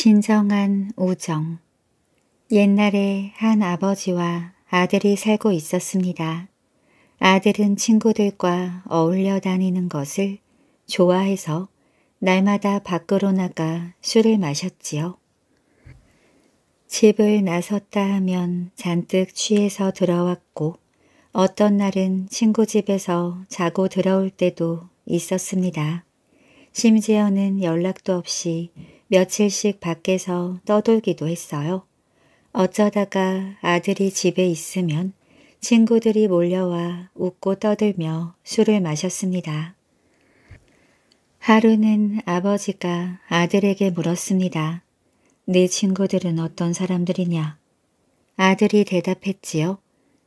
진정한 우정 옛날에 한 아버지와 아들이 살고 있었습니다. 아들은 친구들과 어울려 다니는 것을 좋아해서 날마다 밖으로 나가 술을 마셨지요. 집을 나섰다 하면 잔뜩 취해서 들어왔고 어떤 날은 친구 집에서 자고 들어올 때도 있었습니다. 심지어는 연락도 없이 며칠씩 밖에서 떠돌기도 했어요. 어쩌다가 아들이 집에 있으면 친구들이 몰려와 웃고 떠들며 술을 마셨습니다. 하루는 아버지가 아들에게 물었습니다. 네 친구들은 어떤 사람들이냐? 아들이 대답했지요.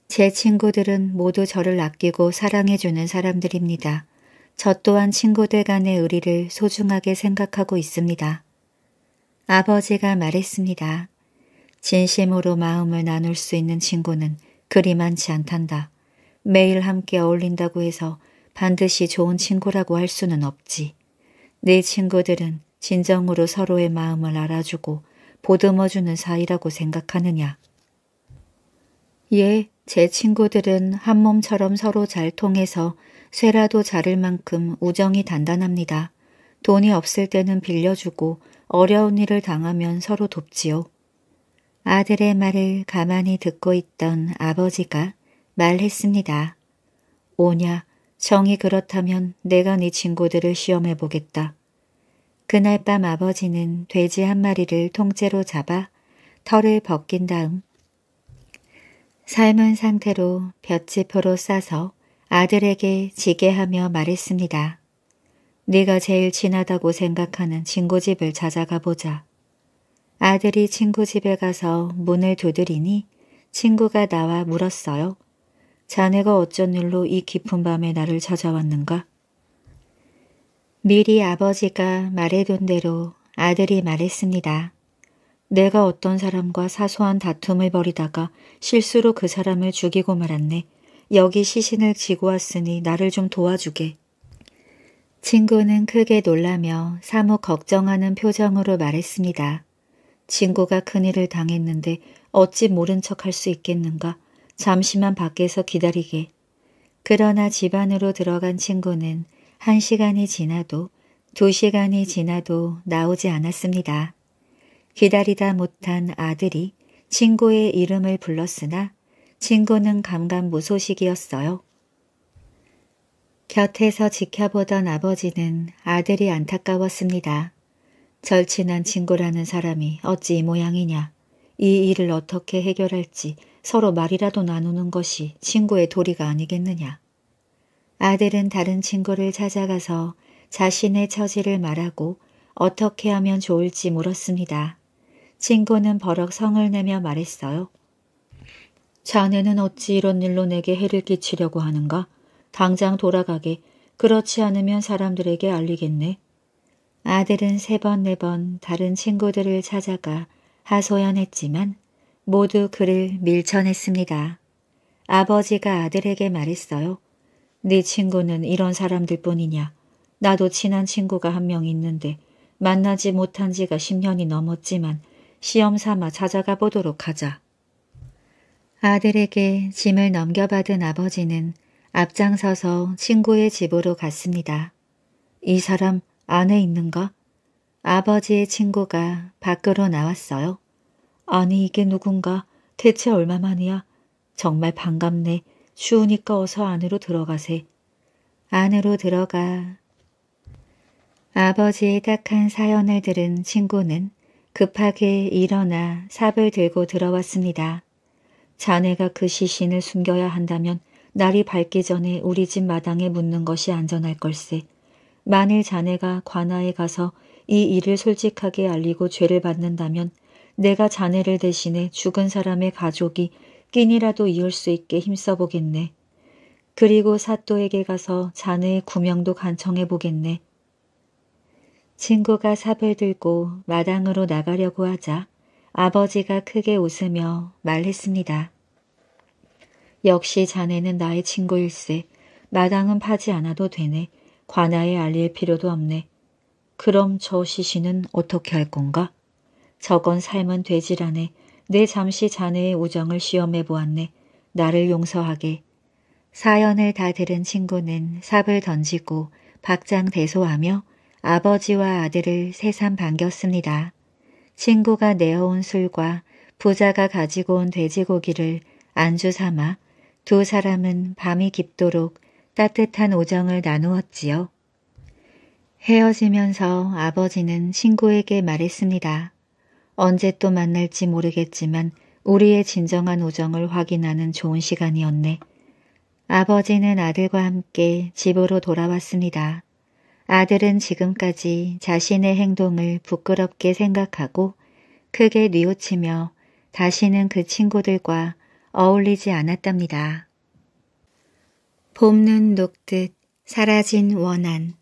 제 친구들은 모두 저를 아끼고 사랑해주는 사람들입니다. 저 또한 친구들 간의 의리를 소중하게 생각하고 있습니다. 아버지가 말했습니다. 진심으로 마음을 나눌 수 있는 친구는 그리 많지 않단다. 매일 함께 어울린다고 해서 반드시 좋은 친구라고 할 수는 없지. 네 친구들은 진정으로 서로의 마음을 알아주고 보듬어주는 사이라고 생각하느냐. 예, 제 친구들은 한 몸처럼 서로 잘 통해서 쇠라도 자를 만큼 우정이 단단합니다. 돈이 없을 때는 빌려주고 어려운 일을 당하면 서로 돕지요. 아들의 말을 가만히 듣고 있던 아버지가 말했습니다. 오냐, 정이 그렇다면 내가 네 친구들을 시험해 보겠다. 그날 밤 아버지는 돼지 한 마리를 통째로 잡아 털을 벗긴 다음 삶은 상태로 볕지표로 싸서 아들에게 지게 하며 말했습니다. 네가 제일 친하다고 생각하는 친구 집을 찾아가 보자. 아들이 친구 집에 가서 문을 두드리니 친구가 나와 물었어요. 자네가 어쩐 일로 이 깊은 밤에 나를 찾아왔는가? 미리 아버지가 말해둔 대로 아들이 말했습니다. 내가 어떤 사람과 사소한 다툼을 벌이다가 실수로 그 사람을 죽이고 말았네. 여기 시신을 지고 왔으니 나를 좀 도와주게. 친구는 크게 놀라며 사뭇 걱정하는 표정으로 말했습니다. 친구가 큰일을 당했는데 어찌 모른 척 할 수 있겠는가. 잠시만 밖에서 기다리게. 그러나 집 안으로 들어간 친구는 한 시간이 지나도 두 시간이 지나도 나오지 않았습니다. 기다리다 못한 아들이 친구의 이름을 불렀으나 친구는 감감무소식이었어요. 곁에서 지켜보던 아버지는 아들이 안타까웠습니다. 절친한 친구라는 사람이 어찌 이 모양이냐. 이 일을 어떻게 해결할지 서로 말이라도 나누는 것이 친구의 도리가 아니겠느냐. 아들은 다른 친구를 찾아가서 자신의 처지를 말하고 어떻게 하면 좋을지 물었습니다. 친구는 버럭 성을 내며 말했어요. 자네는 어찌 이런 일로 내게 해를 끼치려고 하는가? 당장 돌아가게. 그렇지 않으면 사람들에게 알리겠네. 아들은 세 번, 네 번 다른 친구들을 찾아가 하소연했지만 모두 그를 밀쳐냈습니다. 아버지가 아들에게 말했어요. 네 친구는 이런 사람들 뿐이냐. 나도 친한 친구가 한 명 있는데 만나지 못한 지가 10년이 넘었지만 시험 삼아 찾아가 보도록 하자. 아들에게 짐을 넘겨받은 아버지는 앞장서서 친구의 집으로 갔습니다. 이 사람 안에 있는가? 아버지의 친구가 밖으로 나왔어요. 아니 이게 누군가 대체 얼마만이야? 정말 반갑네. 추우니까 어서 안으로 들어가세. 안으로 들어가. 아버지의 딱한 사연을 들은 친구는 급하게 일어나 삽을 들고 들어왔습니다. 자네가 그 시신을 숨겨야 한다면 날이 밝기 전에 우리 집 마당에 묻는 것이 안전할 걸세. 만일 자네가 관아에 가서 이 일을 솔직하게 알리고 죄를 받는다면 내가 자네를 대신해 죽은 사람의 가족이 끼니라도 이을 수 있게 힘써 보겠네. 그리고 사또에게 가서 자네의 구명도 간청해 보겠네. 친구가 삽을 들고 마당으로 나가려고 하자 아버지가 크게 웃으며 말했습니다. 역시 자네는 나의 친구일세. 마당은 파지 않아도 되네. 관아에 알릴 필요도 없네. 그럼 저 시신은 어떻게 할 건가? 저건 삶은 돼지라네내 잠시 자네의 우정을 시험해 보았네. 나를 용서하게. 사연을 다 들은 친구는 삽을 던지고 박장대소하며 아버지와 아들을 새삼 반겼습니다. 친구가 내어온 술과 부자가 가지고 온 돼지고기를 안주 삼아 두 사람은 밤이 깊도록 따뜻한 오정을 나누었지요. 헤어지면서 아버지는 신구에게 말했습니다. 언제 또 만날지 모르겠지만 우리의 진정한 우정을 확인하는 좋은 시간이었네. 아버지는 아들과 함께 집으로 돌아왔습니다. 아들은 지금까지 자신의 행동을 부끄럽게 생각하고 크게 뉘우치며 다시는 그 친구들과 어울리지 않았답니다. 봄눈 녹듯 사라진 원한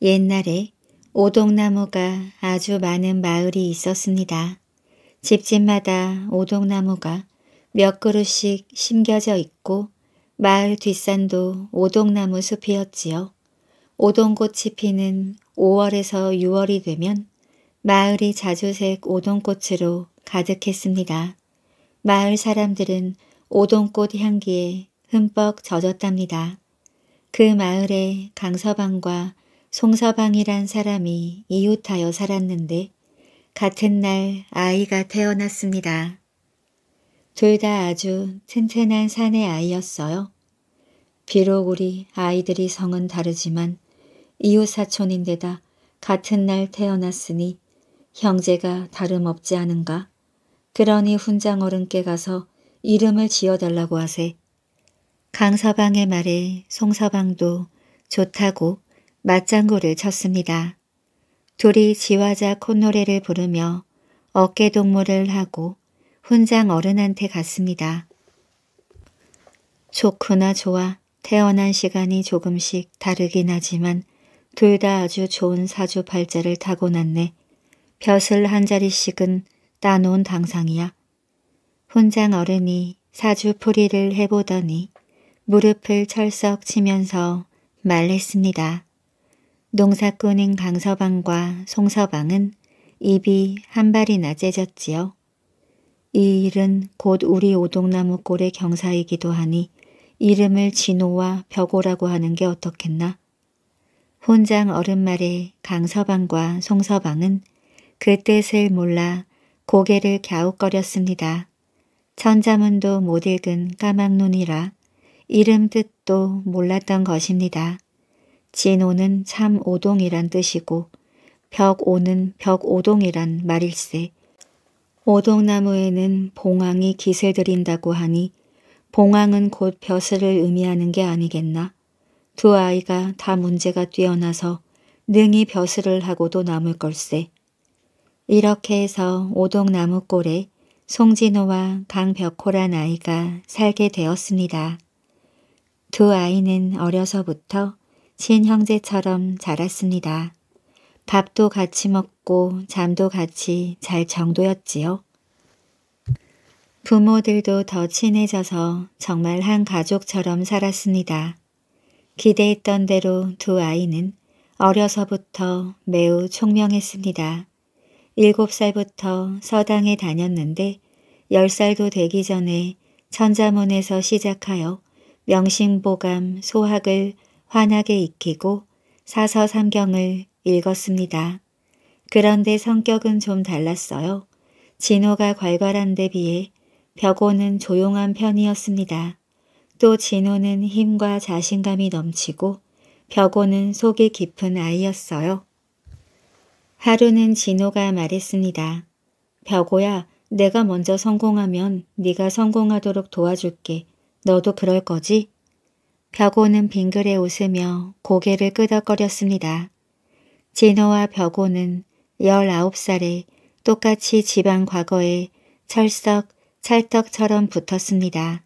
옛날에 오동나무가 아주 많은 마을이 있었습니다. 집집마다 오동나무가 몇 그루씩 심겨져 있고 마을 뒷산도 오동나무 숲이었지요. 오동꽃이 피는 5월에서 6월이 되면 마을이 자주색 오동꽃으로 가득했습니다. 마을 사람들은 오동꽃 향기에 흠뻑 젖었답니다. 그 마을에 강서방과 송서방이란 사람이 이웃하여 살았는데 같은 날 아이가 태어났습니다. 둘 다 아주 튼튼한 산의 아이였어요. 비록 우리 아이들이 성은 다르지만 이웃 사촌인데다 같은 날 태어났으니 형제가 다름없지 않은가? 그러니 훈장 어른께 가서 이름을 지어달라고 하세. 강서방의 말에 송서방도 좋다고 맞장구를 쳤습니다. 둘이 지화자 콧노래를 부르며 어깨동무를 하고 훈장 어른한테 갔습니다. 좋구나 좋아 태어난 시간이 조금씩 다르긴 하지만 둘 다 아주 좋은 사주발자를 타고났네. 벼슬 한 자리씩은 따놓은 당상이야. 훈장 어른이 사주풀이를 해보더니 무릎을 철썩 치면서 말했습니다. 농사꾼인 강서방과 송서방은 입이 한 발이나 째졌지요. 이 일은 곧 우리 오동나무 골의 경사이기도 하니 이름을 진호와 벽오라고 하는 게 어떻겠나. 혼장 어른 말에 강서방과 송서방은 그 뜻을 몰라 고개를 갸웃거렸습니다. 천자문도 못 읽은 까막눈이라 이름 뜻도 몰랐던 것입니다. 진오는 참오동이란 뜻이고 벽오는 벽오동이란 말일세. 오동나무에는 봉황이 기세들인다고 하니 봉황은 곧 벼슬을 의미하는 게 아니겠나. 두 아이가 다 문제가 뛰어나서 능히 벼슬을 하고도 남을 걸세. 이렇게 해서 오동나무골에 송진호와 강벽호란 아이가 살게 되었습니다. 두 아이는 어려서부터 친형제처럼 자랐습니다. 밥도 같이 먹고 잠도 같이 잘 정도였지요. 부모들도 더 친해져서 정말 한 가족처럼 살았습니다. 기대했던 대로 두 아이는 어려서부터 매우 총명했습니다. 일곱 살부터 서당에 다녔는데 열살도 되기 전에 천자문에서 시작하여 명심보감 소학을 환하게 익히고 사서삼경을 읽었습니다. 그런데 성격은 좀 달랐어요. 진호가 괄괄한 데 비해 벽오는 조용한 편이었습니다. 또 진호는 힘과 자신감이 넘치고 벽오는 속이 깊은 아이였어요. 하루는 진호가 말했습니다. 벽오야, 내가 먼저 성공하면 네가 성공하도록 도와줄게. 너도 그럴 거지? 벽오는 빙그레 웃으며 고개를 끄덕거렸습니다. 진호와 벽오는 19살에 똑같이 지방 과거에 철석, 찰떡처럼 붙었습니다.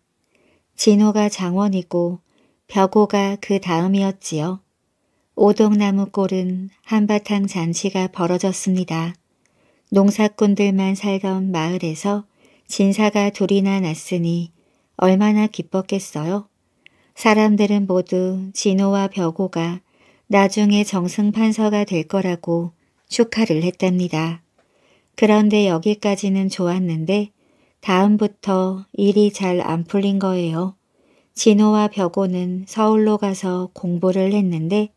진호가 장원이고 벽오가 그 다음이었지요. 오동나무 골은 한바탕 잔치가 벌어졌습니다. 농사꾼들만 살던 마을에서 진사가 둘이나 났으니 얼마나 기뻤겠어요? 사람들은 모두 진호와 벽고가 나중에 정승판서가 될 거라고 축하를 했답니다. 그런데 여기까지는 좋았는데 다음부터 일이 잘 안 풀린 거예요. 진호와 벽고는 서울로 가서 공부를 했는데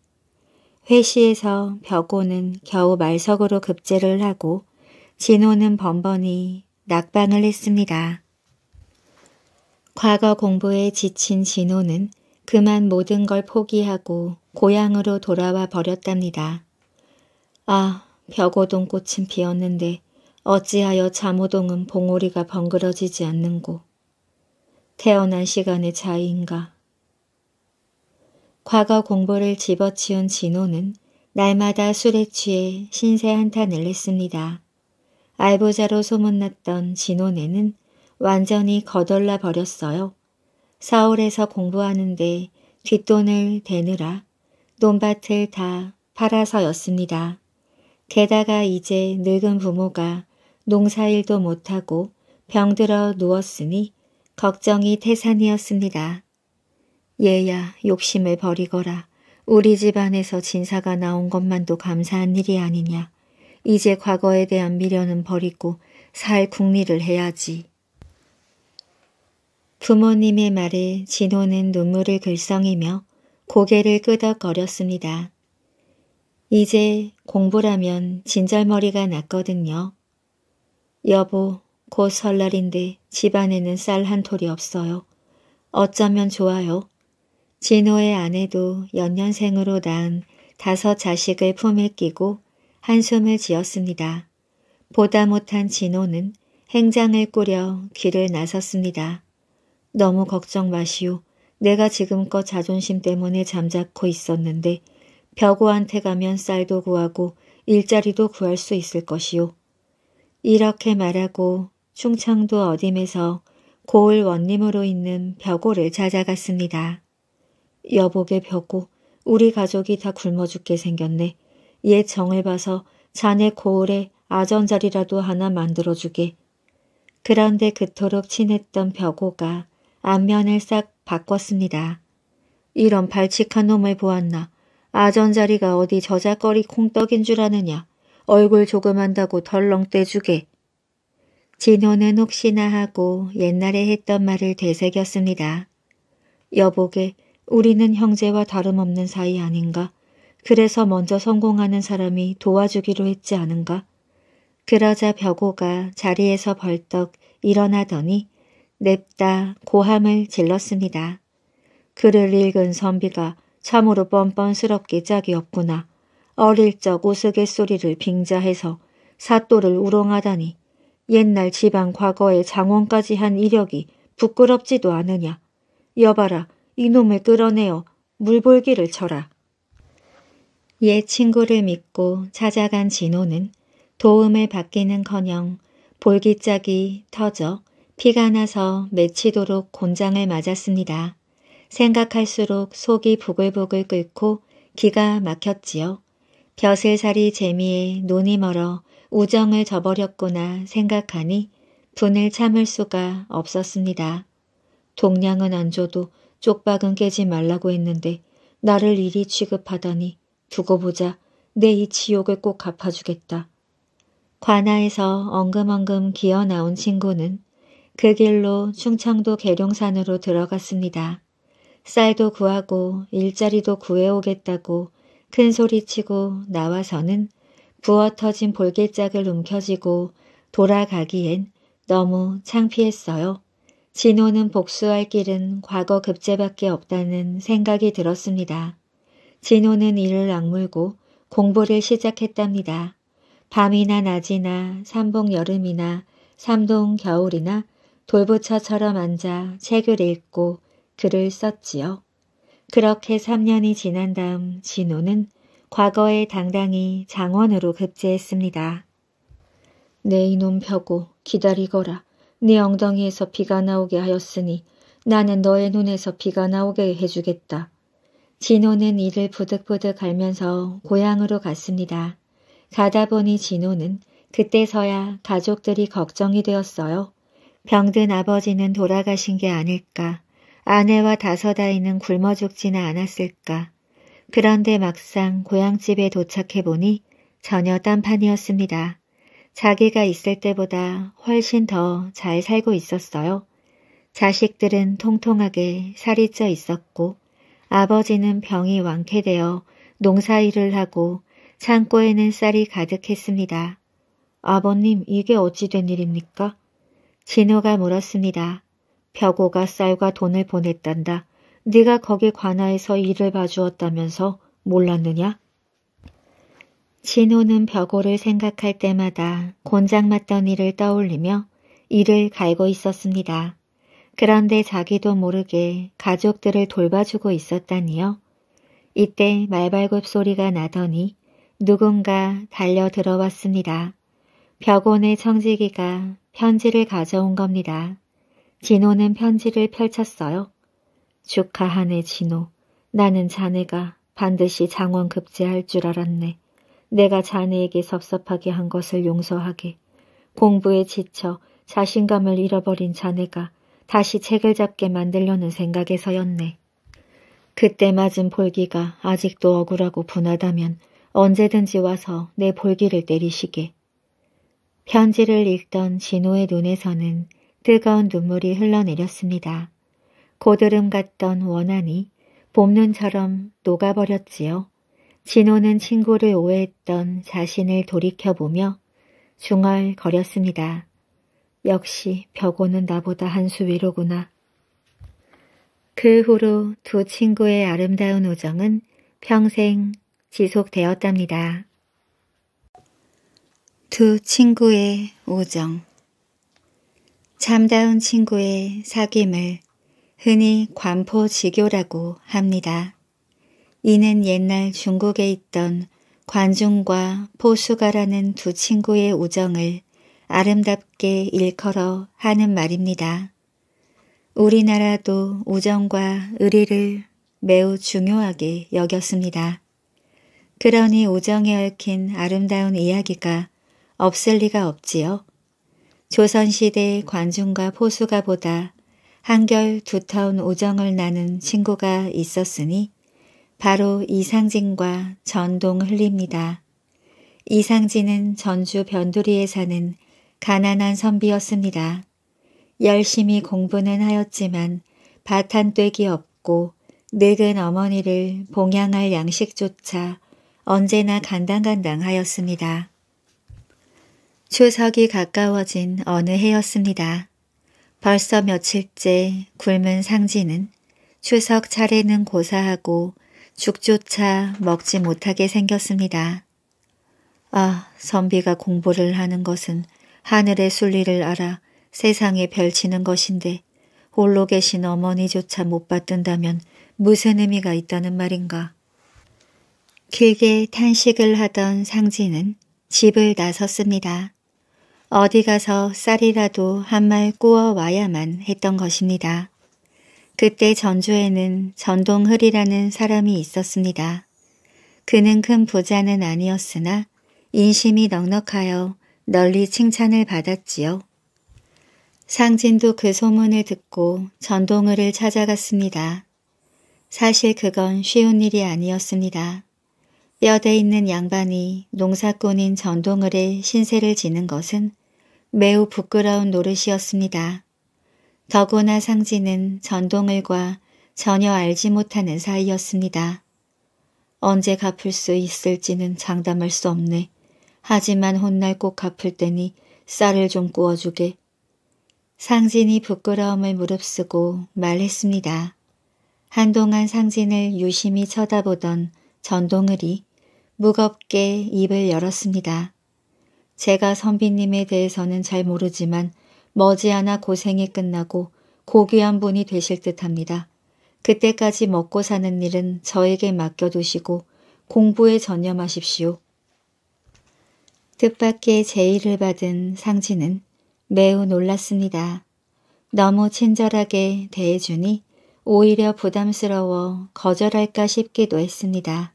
회시에서 벽오는 겨우 말석으로 급제를 하고 진호는 번번이 낙방을 했습니다. 과거 공부에 지친 진호는 그만 모든 걸 포기하고 고향으로 돌아와 버렸답니다. 아, 벽오동 꽃은 피었는데 어찌하여 잠오동은 봉오리가 번그러지지 않는고. 태어난 시간의 차이인가. 과거 공부를 집어치운 진호는 날마다 술에 취해 신세 한탄을 했습니다. 알보자로 소문났던 진호네는 완전히 거덜나 버렸어요. 서울에서 공부하는데 뒷돈을 대느라 논밭을 다 팔아서였습니다. 게다가 이제 늙은 부모가 농사일도 못하고 병들어 누웠으니 걱정이 태산이었습니다. 얘야 욕심을 버리거라. 우리 집안에서 진사가 나온 것만도 감사한 일이 아니냐. 이제 과거에 대한 미련은 버리고 살 국리를 해야지. 부모님의 말에 진호는 눈물을 글썽이며 고개를 끄덕거렸습니다. 이제 공부라면 진절머리가 났거든요. 여보, 곧 설날인데 집안에는 쌀 한 톨이 없어요. 어쩌면 좋아요. 진호의 아내도 연년생으로 낳은 다섯 자식을 품에 끼고 한숨을 지었습니다. 보다 못한 진호는 행장을 꾸려 길을 나섰습니다. 너무 걱정 마시오. 내가 지금껏 자존심 때문에 잠자코 있었는데 벼고한테 가면 쌀도 구하고 일자리도 구할 수 있을 것이오. 이렇게 말하고 충청도 어 d 에서 고을 원님으로 있는 벼고를 찾아갔습니다. 여복의 벼고 우리 가족이 다 굶어 죽게 생겼네. 옛 정을 봐서 자네 고을에 아전자리라도 하나 만들어주게. 그런데 그토록 친했던 벼고가 안면을 싹 바꿨습니다. 이런 발칙한 놈을 보았나. 아전자리가 어디 저작거리 콩떡인 줄 아느냐. 얼굴 조그만다고 덜렁 대주게 진호는 혹시나 하고 옛날에 했던 말을 되새겼습니다. 여보게 우리는 형제와 다름없는 사이 아닌가? 그래서 먼저 성공하는 사람이 도와주기로 했지 않은가? 그러자 벽오가 자리에서 벌떡 일어나더니 냅다 고함을 질렀습니다. 글을 읽은 선비가 참으로 뻔뻔스럽게 짝이 없구나. 어릴 적 우스갯소리를 빙자해서 사또를 우롱하다니 옛날 지방 과거의 장원까지 한 이력이 부끄럽지도 않으냐. 여봐라 이놈을 끌어내어 물볼기를 쳐라. 옛 친구를 믿고 찾아간 진호는 도움을 받기는커녕 볼기짝이 터져 피가 나서 맺히도록 곤장을 맞았습니다. 생각할수록 속이 부글부글 끓고 기가 막혔지요. 벼슬살이 재미에 눈이 멀어 우정을 저버렸구나 생각하니 분을 참을 수가 없었습니다. 동냥은안 줘도 쪽박은 깨지 말라고 했는데 나를 이리 취급하다니 두고 보자 내 이 지옥을 꼭 갚아주겠다. 관아에서 엉금엉금 기어 나온 친구는 그 길로 충청도 계룡산으로 들어갔습니다. 쌀도 구하고 일자리도 구해오겠다고 큰소리치고 나와서는 부어 터진 볼길짝을 움켜쥐고 돌아가기엔 너무 창피했어요. 진호는 복수할 길은 과거 급제밖에 없다는 생각이 들었습니다. 진호는 이를 악물고 공부를 시작했답니다. 밤이나 낮이나 삼봉 여름이나 삼동 겨울이나 돌부처처럼 앉아 책을 읽고 글을 썼지요. 그렇게 3년이 지난 다음 진호는 과거에 당당히 장원으로 급제했습니다. 내 이놈 펴고 기다리거라. 네 엉덩이에서 비가 나오게 하였으니 나는 너의 눈에서 비가 나오게 해주겠다. 진호는 이를 부득부득 갈면서 고향으로 갔습니다. 가다 보니 진호는 그때서야 가족들이 걱정이 되었어요. 병든 아버지는 돌아가신 게 아닐까. 아내와 다섯 아이는 굶어 죽지는 않았을까. 그런데 막상 고향집에 도착해 보니 전혀 딴판이었습니다. 자기가 있을 때보다 훨씬 더 잘 살고 있었어요. 자식들은 통통하게 살이 쪄 있었고 아버지는 병이 완쾌되어 농사일을 하고 창고에는 쌀이 가득했습니다. 아버님 이게 어찌 된 일입니까? 진호가 물었습니다. 벽오가 쌀과 돈을 보냈단다. 네가 거기 관아에서 일을 봐주었다면서 몰랐느냐? 진호는 벽오를 생각할 때마다 곤장 맞던 일을 떠올리며 이를 갈고 있었습니다. 그런데 자기도 모르게 가족들을 돌봐주고 있었다니요. 이때 말발굽 소리가 나더니 누군가 달려 들어왔습니다. 벽온의 청지기가 편지를 가져온 겁니다. 진호는 편지를 펼쳤어요. 축하하네 진호. 나는 자네가 반드시 장원 급제할 줄 알았네. 내가 자네에게 섭섭하게 한 것을 용서하게. 공부에 지쳐 자신감을 잃어버린 자네가 다시 책을 잡게 만들려는 생각에서였네. 그때 맞은 볼기가 아직도 억울하고 분하다면 언제든지 와서 내 볼기를 때리시게. 편지를 읽던 진호의 눈에서는 뜨거운 눈물이 흘러내렸습니다. 고드름 같던 원한이 봄눈처럼 녹아버렸지요. 진호는 친구를 오해했던 자신을 돌이켜보며 중얼거렸습니다. 역시 벽오는 나보다 한 수 위로구나. 그 후로 두 친구의 아름다운 우정은 평생 지속되었답니다. 두 친구의 우정 잠다운 친구의 사귐을 흔히 관포지교라고 합니다. 이는 옛날 중국에 있던 관중과 포수가라는 두 친구의 우정을 아름답게 일컬어 하는 말입니다. 우리나라도 우정과 의리를 매우 중요하게 여겼습니다. 그러니 우정에 얽힌 아름다운 이야기가 없을 리가 없지요. 조선시대 관중과 포수가보다 한결 두터운 우정을 나눈 친구가 있었으니 바로 이상진과 전동 흘립니다. 이상진은 전주 변두리에 사는 가난한 선비였습니다. 열심히 공부는 하였지만 바탄되기 없고 늙은 어머니를 봉양할 양식조차 언제나 간당간당하였습니다. 추석이 가까워진 어느 해였습니다. 벌써 며칠째 굶은 상진은 추석 차례는 고사하고 죽조차 먹지 못하게 생겼습니다. 아, 선비가 공부를 하는 것은 하늘의 순리를 알아 세상에 별치는 것인데 홀로 계신 어머니조차 못 받든다면 무슨 의미가 있다는 말인가. 길게 탄식을 하던 상진은 집을 나섰습니다. 어디 가서 쌀이라도 한말꾸워 와야만 했던 것입니다. 그때 전주에는 전동흘리라는 사람이 있었습니다. 그는 큰 부자는 아니었으나 인심이 넉넉하여 널리 칭찬을 받았지요. 상진도 그 소문을 듣고 전동을을 찾아갔습니다. 사실 그건 쉬운 일이 아니었습니다. 뼈대 있는 양반이 농사꾼인 전동을의 신세를 지는 것은 매우 부끄러운 노릇이었습니다. 더구나 상진은 전동을과 전혀 알지 못하는 사이였습니다. 언제 갚을 수 있을지는 장담할 수 없네. 하지만 혼날꼭 갚을 때니 쌀을 좀 구워주게. 상진이 부끄러움을 무릅쓰고 말했습니다. 한동안 상진을 유심히 쳐다보던 전동을이 무겁게 입을 열었습니다. 제가 선비님에 대해서는 잘 모르지만 머지않아 고생이 끝나고 고귀한 분이 되실 듯합니다. 그때까지 먹고 사는 일은 저에게 맡겨두시고 공부에 전념하십시오. 뜻밖의 제의를 받은 상진은 매우 놀랐습니다. 너무 친절하게 대해주니 오히려 부담스러워 거절할까 싶기도 했습니다.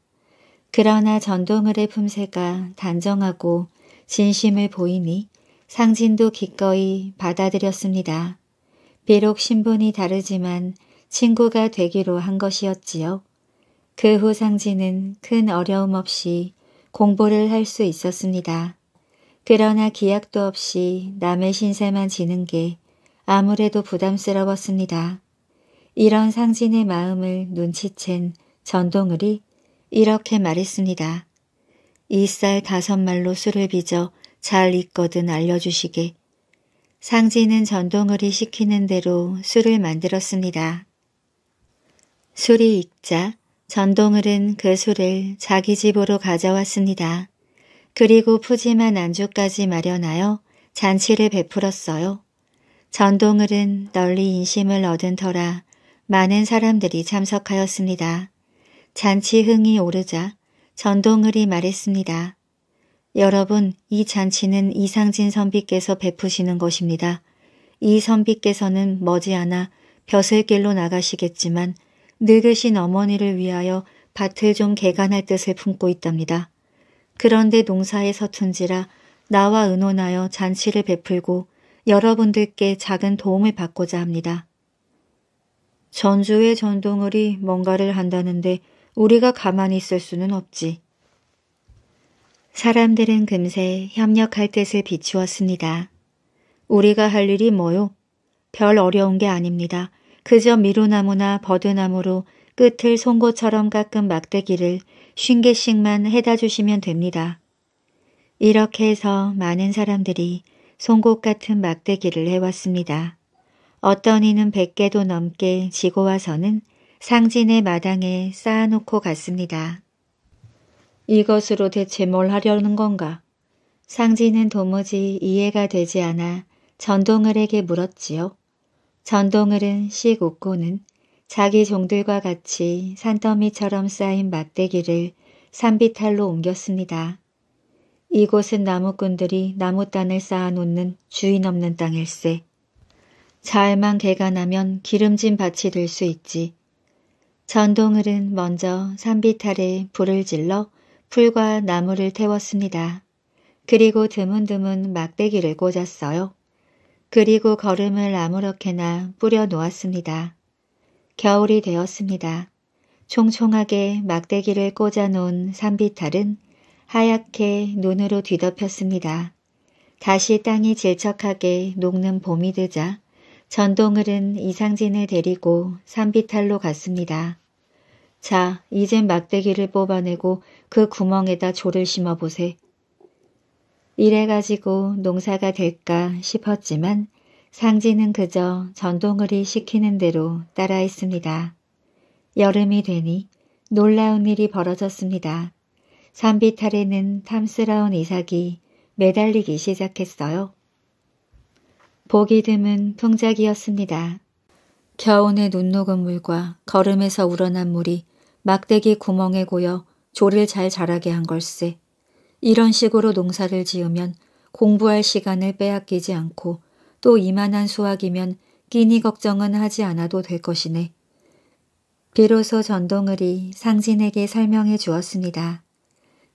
그러나 전동을의 품새가 단정하고 진심을 보이니 상진도 기꺼이 받아들였습니다. 비록 신분이 다르지만 친구가 되기로 한 것이었지요. 그 후 상진은 큰 어려움 없이 공부를 할 수 있었습니다. 그러나 기약도 없이 남의 신세만 지는 게 아무래도 부담스러웠습니다. 이런 상진의 마음을 눈치챈 전동을이 이렇게 말했습니다. 이 쌀 다섯 말로 술을 빚어 잘익거든 알려주시게. 상지는 전동을이 시키는 대로 술을 만들었습니다. 술이 익자 전동을은 그 술을 자기 집으로 가져왔습니다. 그리고 푸짐한 안주까지 마련하여 잔치를 베풀었어요. 전동을은 널리 인심을 얻은 터라 많은 사람들이 참석하였습니다. 잔치 흥이 오르자 전동을이 말했습니다. 여러분, 이 잔치는 이상진 선비께서 베푸시는 것입니다. 이 선비께서는 머지않아 벼슬 길로 나가시겠지만 늙으신 어머니를 위하여 밭을 좀 개간할 뜻을 품고 있답니다. 그런데 농사에 서툰지라 나와 의논하여 잔치를 베풀고 여러분들께 작은 도움을 받고자 합니다. 전주의 전동을이 뭔가를 한다는데 우리가 가만히 있을 수는 없지. 사람들은 금세 협력할 뜻을 비추었습니다. 우리가 할 일이 뭐요? 별 어려운 게 아닙니다. 그저 미루나무나 버드나무로 끝을 송곳처럼 깎은 막대기를 쉰 개씩만 해다 주시면 됩니다. 이렇게 해서 많은 사람들이 송곳 같은 막대기를 해왔습니다. 어떤 이는 100개도 넘게 지고 와서는 상진의 마당에 쌓아놓고 갔습니다. 이것으로 대체 뭘 하려는 건가? 상진은 도무지 이해가 되지 않아 전동을에게 물었지요. 전동을은 씩 웃고는 자기 종들과 같이 산더미처럼 쌓인 막대기를 산비탈로 옮겼습니다. 이곳은 나무꾼들이 나무단을 쌓아놓는 주인 없는 땅일세. 잘만 개가 나면 기름진 밭이 될 수 있지. 전동을은 먼저 산비탈에 불을 질러 풀과 나무를 태웠습니다. 그리고 드문드문 막대기를 꽂았어요. 그리고 거름을 아무렇게나 뿌려놓았습니다. 겨울이 되었습니다. 총총하게 막대기를 꽂아놓은 산비탈은 하얗게 눈으로 뒤덮였습니다. 다시 땅이 질척하게 녹는 봄이 되자 전동을은 이상진을 데리고 산비탈로 갔습니다. 자, 이젠 막대기를 뽑아내고 그 구멍에다 조를 심어 보세. 이래가지고 농사가 될까 싶었지만 상지는 그저 전동을이 시키는 대로 따라 했습니다. 여름이 되니 놀라운 일이 벌어졌습니다. 산비탈에는 탐스러운 이삭이 매달리기 시작했어요. 보기 드문 풍작이었습니다. 겨우내 눈 녹은 물과 걸음에서 우러난 물이 막대기 구멍에 고여 조를 잘 자라게 한 걸세. 이런 식으로 농사를 지으면 공부할 시간을 빼앗기지 않고 또 이만한 수확이면 끼니 걱정은 하지 않아도 될 것이네. 비로소 전동을이 상진에게 설명해 주었습니다.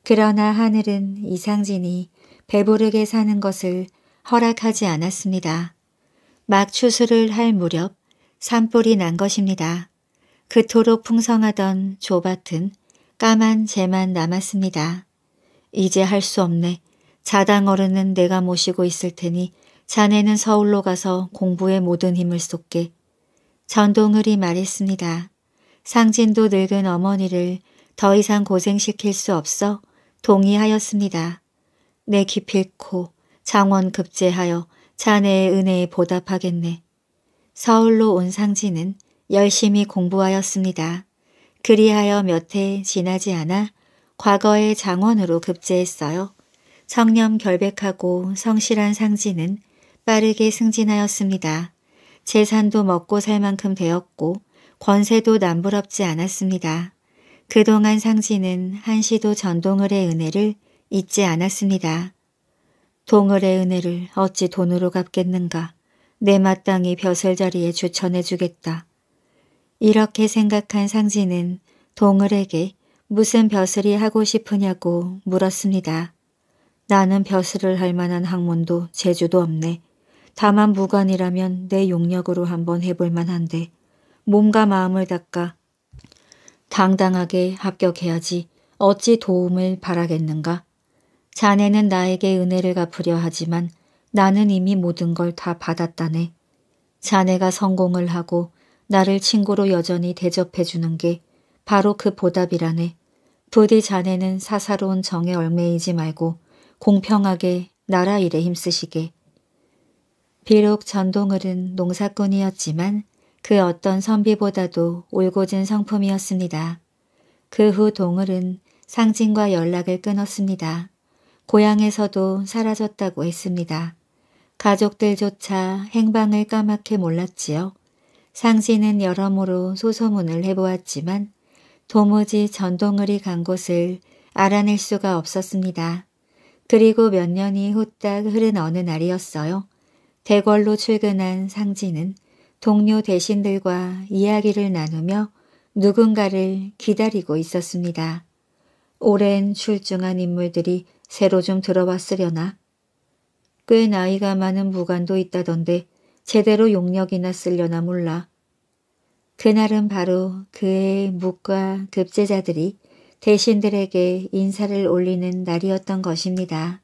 그러나 하늘은 이상진이 배부르게 사는 것을 허락하지 않았습니다. 막 추수를 할 무렵 산불이 난 것입니다. 그토록 풍성하던 조밭은 까만 재만 남았습니다. 이제 할 수 없네. 자당 어른은 내가 모시고 있을 테니 자네는 서울로 가서 공부에 모든 힘을 쏟게. 전동을이 말했습니다. 상진도 늙은 어머니를 더 이상 고생시킬 수 없어 동의하였습니다. 내 기필코 장원 급제하여 자네의 은혜에 보답하겠네. 서울로 온 상진은 열심히 공부하였습니다. 그리하여 몇 해 지나지 않아 과거의 장원으로 급제했어요. 성렴 결백하고 성실한 상진은 빠르게 승진하였습니다. 재산도 먹고 살 만큼 되었고 권세도 남부럽지 않았습니다. 그동안 상진은 한시도 전동을의 은혜를 잊지 않았습니다. 동을의 은혜를 어찌 돈으로 갚겠는가. 내 마땅히 벼슬자리에 주천해주겠다 이렇게 생각한 상진은 동을에게 무슨 벼슬이 하고 싶으냐고 물었습니다. 나는 벼슬을 할 만한 학문도 재주도 없네. 다만 무관이라면 내 용력으로 한번 해볼 만한데 몸과 마음을 닦아 당당하게 합격해야지 어찌 도움을 바라겠는가. 자네는 나에게 은혜를 갚으려 하지만 나는 이미 모든 걸 다 받았다네. 자네가 성공을 하고 나를 친구로 여전히 대접해주는 게 바로 그 보답이라네. 부디 자네는 사사로운 정에 얼매이지 말고 공평하게 나라 일에 힘쓰시게. 비록 전동을은 농사꾼이었지만 그 어떤 선비보다도 올고진 성품이었습니다. 그 후 동을은 상진과 연락을 끊었습니다. 고향에서도 사라졌다고 했습니다. 가족들조차 행방을 까맣게 몰랐지요. 상신은 여러모로 소소문을 해보았지만 도무지 전동을이 간 곳을 알아낼 수가 없었습니다. 그리고 몇 년이 후딱 흐른 어느 날이었어요. 대궐로 출근한 상진은 동료 대신들과 이야기를 나누며 누군가를 기다리고 있었습니다. 오랜 출중한 인물들이 새로 좀 들어왔으려나? 꽤 나이가 많은 부관도 있다던데 제대로 용력이나 쓸려나 몰라. 그날은 바로 그의 묵과 급제자들이 대신들에게 인사를 올리는 날이었던 것입니다.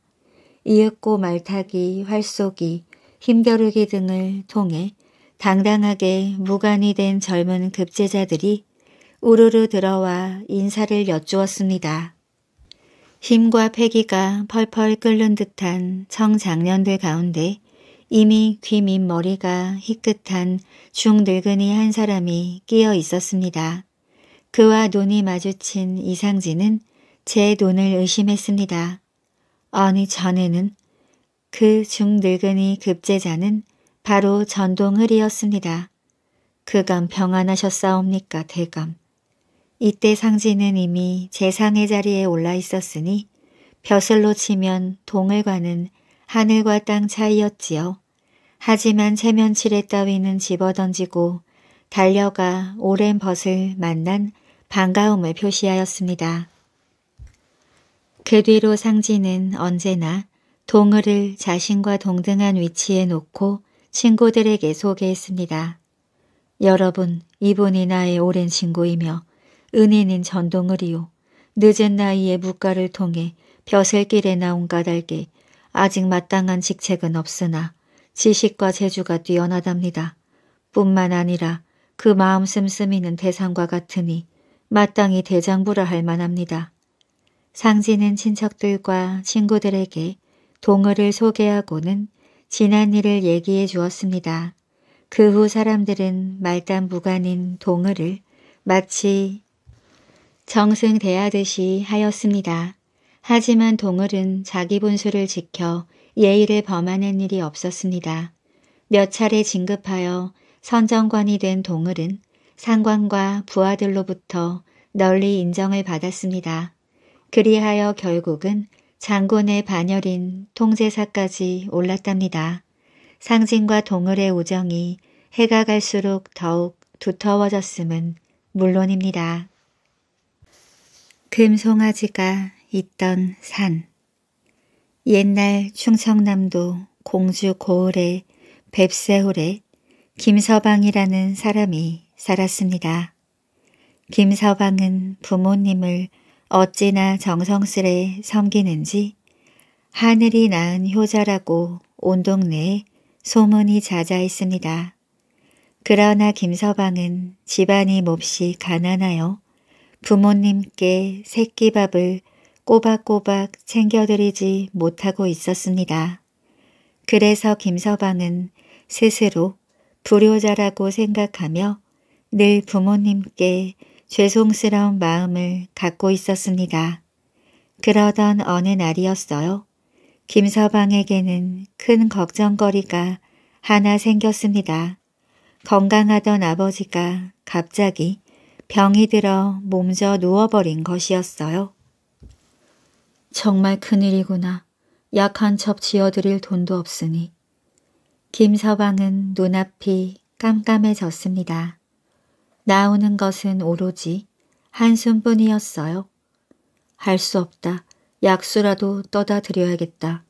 이윽고 말타기, 활쏘기, 힘겨루기 등을 통해 당당하게 무관이 된 젊은 급제자들이 우르르 들어와 인사를 여쭈었습니다. 힘과 패기가 펄펄 끓는 듯한 청장년들 가운데 이미 귀밑 머리가 희끗한 중늙은이 한 사람이 끼어 있었습니다. 그와 눈이 마주친 이상진은 제 눈을 의심했습니다. 아니 전에는 그 중늙은이 급제자는 바로 전동흐리였습니다그간 평안하셨사옵니까 대감. 이때 상진은 이미 재상의 자리에 올라 있었으니 벼슬로 치면 동을 가는 하늘과 땅 차이였지요. 하지만 세면치레 따위는 집어던지고 달려가 오랜 벗을 만난 반가움을 표시하였습니다. 그 뒤로 상지는 언제나 동을을 자신과 동등한 위치에 놓고 친구들에게 소개했습니다. 여러분, 이분이 나의 오랜 친구이며 은인인 전동을이요. 늦은 나이에 무가를 통해 벼슬길에 나온 까닭에 아직 마땅한 직책은 없으나 지식과 재주가 뛰어나답니다. 뿐만 아니라 그 마음 씀씀이는 대상과 같으니 마땅히 대장부라 할 만합니다. 상진은 친척들과 친구들에게 동을을 소개하고는 지난 일을 얘기해 주었습니다. 그 후 사람들은 말단부간인 동을을 마치 정승대하듯이 하였습니다. 하지만 동을은 자기 분수를 지켜 예의를 범하는 일이 없었습니다. 몇 차례 진급하여 선정관이 된 동을은 상관과 부하들로부터 널리 인정을 받았습니다. 그리하여 결국은 장군의 반열인 통제사까지 올랐답니다. 상진과 동을의 우정이 해가 갈수록 더욱 두터워졌음은 물론입니다. 금송아지가 있던 산. 옛날 충청남도 공주 고을의 뱁새홀에 김서방이라는 사람이 살았습니다. 김서방은 부모님을 어찌나 정성스레 섬기는지 하늘이 낳은 효자라고 온 동네에 소문이 자자 있습니다. 그러나 김서방은 집안이 몹시 가난하여 부모님께 새끼밥을 꼬박꼬박 챙겨드리지 못하고 있었습니다. 그래서 김서방은 스스로 불효자라고 생각하며 늘 부모님께 죄송스러운 마음을 갖고 있었습니다. 그러던 어느 날이었어요. 김서방에게는 큰 걱정거리가 하나 생겼습니다. 건강하던 아버지가 갑자기 병이 들어 몸져 누워버린 것이었어요. 정말 큰일이구나. 약한첩 지어드릴 돈도 없으니. 김서방은 눈앞이 깜깜해졌습니다. 나오는 것은 오로지 한숨뿐이었어요. 할 수 없다. 약수라도 떠다 드려야겠다.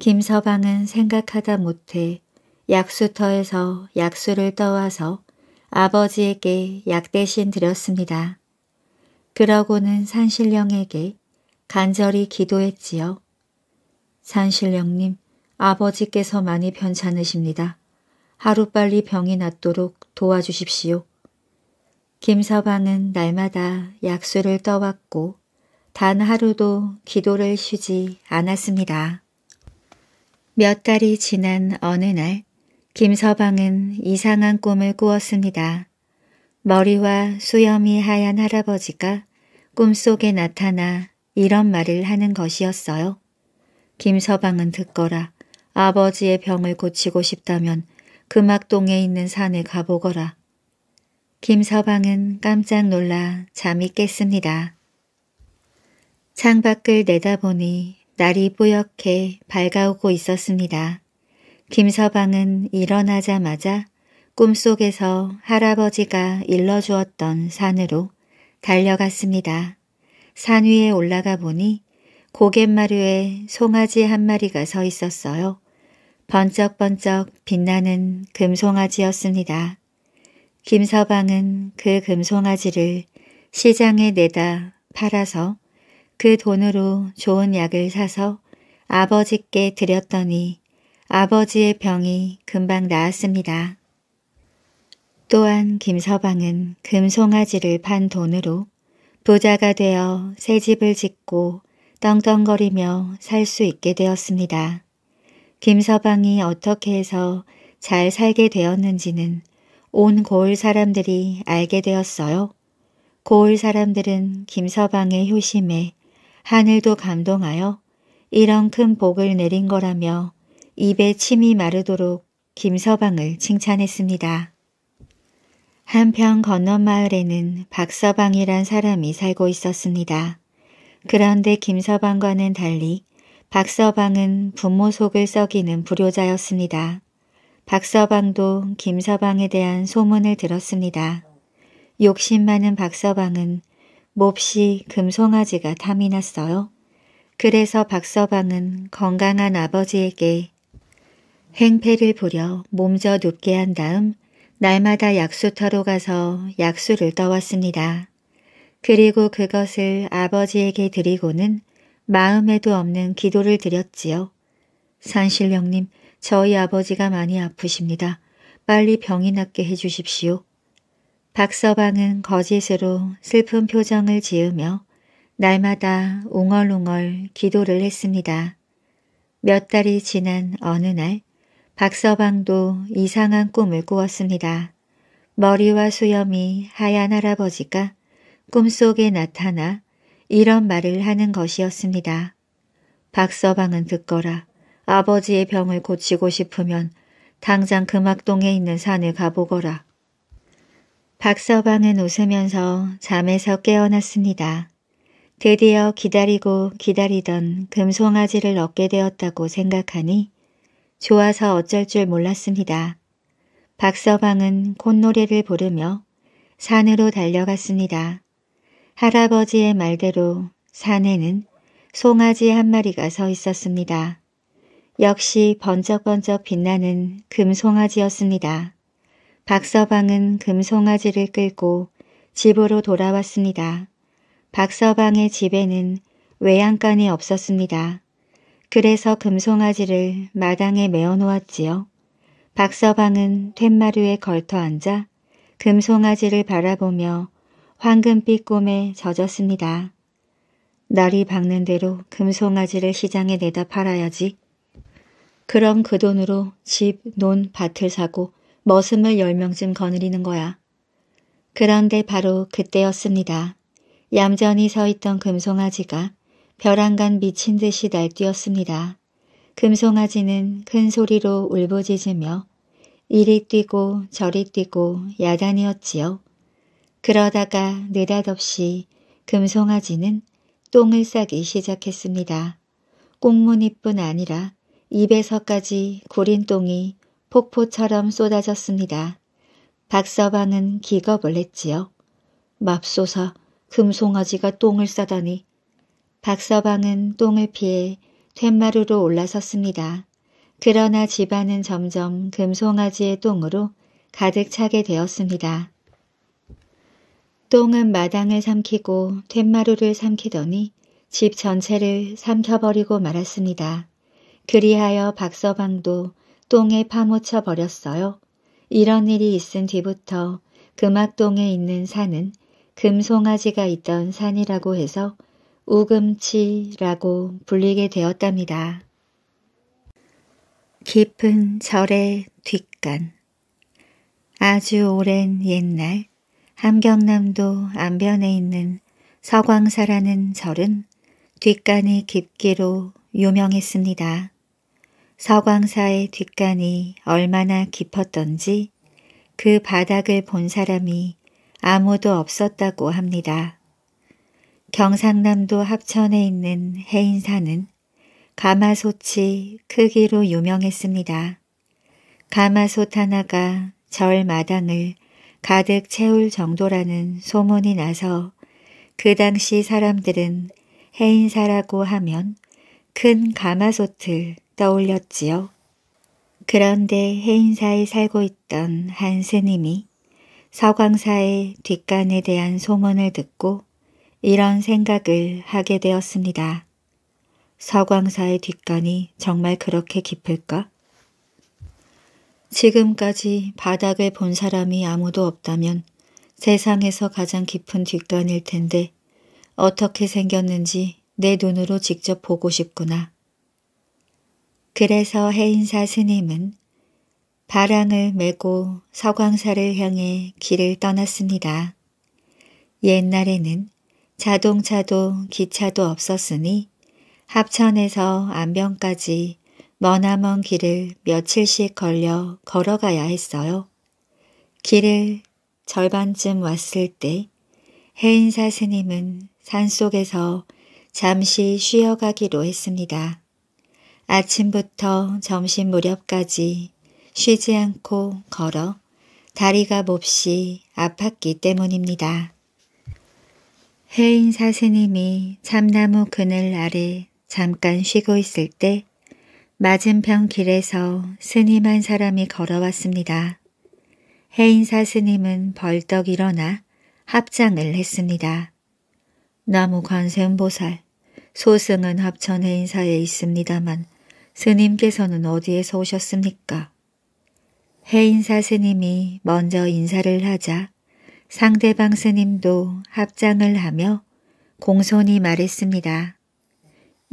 김서방은 생각하다 못해 약수터에서 약수를 떠와서 아버지에게 약 대신 드렸습니다. 그러고는 산신령에게 간절히 기도했지요. 산신령님, 아버지께서 많이 편찮으십니다. 하루빨리 병이 낫도록 도와주십시오. 김서방은 날마다 약수를 떠왔고 단 하루도 기도를 쉬지 않았습니다. 몇 달이 지난 어느 날 김서방은 이상한 꿈을 꾸었습니다. 머리와 수염이 하얀 할아버지가 꿈속에 나타나 이런 말을 하는 것이었어요. 김서방은 듣거라. 아버지의 병을 고치고 싶다면 금악동에 있는 산에 가보거라. 김서방은 깜짝 놀라 잠이 깼습니다. 창밖을 내다보니 날이 뿌옇게 밝아오고 있었습니다. 김서방은 일어나자마자 꿈속에서 할아버지가 일러주었던 산으로 달려갔습니다. 산 위에 올라가 보니 고갯마루에 송아지 한 마리가 서 있었어요. 번쩍번쩍 빛나는 금송아지였습니다. 김서방은 그 금송아지를 시장에 내다 팔아서 그 돈으로 좋은 약을 사서 아버지께 드렸더니 아버지의 병이 금방 나았습니다. 또한 김서방은 금송아지를 판 돈으로 부자가 되어 새 집을 짓고 떵떵거리며 살 수 있게 되었습니다. 김서방이 어떻게 해서 잘 살게 되었는지는 온 고을 사람들이 알게 되었어요. 고을 사람들은 김서방의 효심에 하늘도 감동하여 이런 큰 복을 내린 거라며 입에 침이 마르도록 김서방을 칭찬했습니다. 한편 건너 마을에는 박서방이란 사람이 살고 있었습니다. 그런데 김서방과는 달리 박서방은 부모 속을 썩이는 불효자였습니다. 박서방도 김서방에 대한 소문을 들었습니다. 욕심 많은 박서방은 몹시 금송아지가 탐이 났어요. 그래서 박서방은 건강한 아버지에게 행패를 부려 몸져 눕게 한 다음 날마다 약수터로 가서 약수를 떠왔습니다. 그리고 그것을 아버지에게 드리고는 마음에도 없는 기도를 드렸지요. 산신령님, 저희 아버지가 많이 아프십니다. 빨리 병이 낫게 해주십시오. 박서방은 거짓으로 슬픈 표정을 지으며 날마다 웅얼웅얼 기도를 했습니다. 몇 달이 지난 어느 날 박서방도 이상한 꿈을 꾸었습니다. 머리와 수염이 하얀 할아버지가 꿈속에 나타나 이런 말을 하는 것이었습니다. 박서방은 듣거라. 아버지의 병을 고치고 싶으면 당장 금악동에 있는 산을 가보거라. 박서방은 웃으면서 잠에서 깨어났습니다. 드디어 기다리고 기다리던 금송아지를 얻게 되었다고 생각하니 좋아서 어쩔 줄 몰랐습니다. 박서방은 콧노래를 부르며 산으로 달려갔습니다. 할아버지의 말대로 산에는 송아지 한 마리가 서 있었습니다. 역시 번쩍번쩍 빛나는 금송아지였습니다. 박서방은 금송아지를 끌고 집으로 돌아왔습니다. 박서방의 집에는 외양간이 없었습니다. 그래서 금송아지를 마당에 메어 놓았지요. 박서방은 툇마루에 걸터 앉아 금송아지를 바라보며 황금빛 꿈에 젖었습니다. 날이 밝는 대로 금송아지를 시장에 내다 팔아야지. 그럼 그 돈으로 집, 논, 밭을 사고 머슴을 열명쯤 거느리는 거야. 그런데 바로 그때였습니다. 얌전히 서 있던 금송아지가 벼랑간 미친 듯이 날뛰었습니다. 금송아지는 큰 소리로 울부짖으며 이리 뛰고 저리 뛰고 야단이었지요. 그러다가 느닷없이 금송아지는 똥을 싸기 시작했습니다. 꽁무니뿐 아니라 입에서까지 구린 똥이 폭포처럼 쏟아졌습니다. 박서방은 기겁을 했지요. 맙소사 금송아지가 똥을 싸다니 박서방은 똥을 피해 툇마루로 올라섰습니다. 그러나 집안은 점점 금송아지의 똥으로 가득 차게 되었습니다. 똥은 마당을 삼키고 툇마루를 삼키더니 집 전체를 삼켜버리고 말았습니다. 그리하여 박서방도 똥에 파묻혀 버렸어요. 이런 일이 있은 뒤부터 금악동에 있는 산은 금송아지가 있던 산이라고 해서 우금치라고 불리게 되었답니다. 깊은 절의 뒷간 아주 오랜 옛날 함경남도 안변에 있는 서광사라는 절은 뒷간이 깊기로 유명했습니다. 서광사의 뒷간이 얼마나 깊었던지 그 바닥을 본 사람이 아무도 없었다고 합니다. 경상남도 합천에 있는 해인사는 가마솥이 크기로 유명했습니다. 가마솥 하나가 절 마당을 가득 채울 정도라는 소문이 나서 그 당시 사람들은 해인사라고 하면 큰 가마솥을 떠올렸지요. 그런데 해인사에 살고 있던 한 스님이 서광사의 뒷간에 대한 소문을 듣고 이런 생각을 하게 되었습니다. 서광사의 뒷간이 정말 그렇게 깊을까? 지금까지 바닥을 본 사람이 아무도 없다면 세상에서 가장 깊은 뒷간일 텐데 어떻게 생겼는지 내 눈으로 직접 보고 싶구나. 그래서 해인사 스님은 바랑을 메고 서광사를 향해 길을 떠났습니다. 옛날에는 자동차도 기차도 없었으니 합천에서 안병까지 머나먼 길을 며칠씩 걸려 걸어가야 했어요. 길을 절반쯤 왔을 때 해인사 스님은 산속에서 잠시 쉬어가기로 했습니다. 아침부터 점심 무렵까지 쉬지 않고 걸어 다리가 몹시 아팠기 때문입니다. 해인사 스님이 참나무 그늘 아래 잠깐 쉬고 있을 때 맞은편 길에서 스님 한 사람이 걸어왔습니다. 해인사 스님은 벌떡 일어나 합장을 했습니다. 나무 관세음보살, 소승은 합천 해인사에 있습니다만 스님께서는 어디에서 오셨습니까? 해인사 스님이 먼저 인사를 하자 상대방 스님도 합장을 하며 공손히 말했습니다.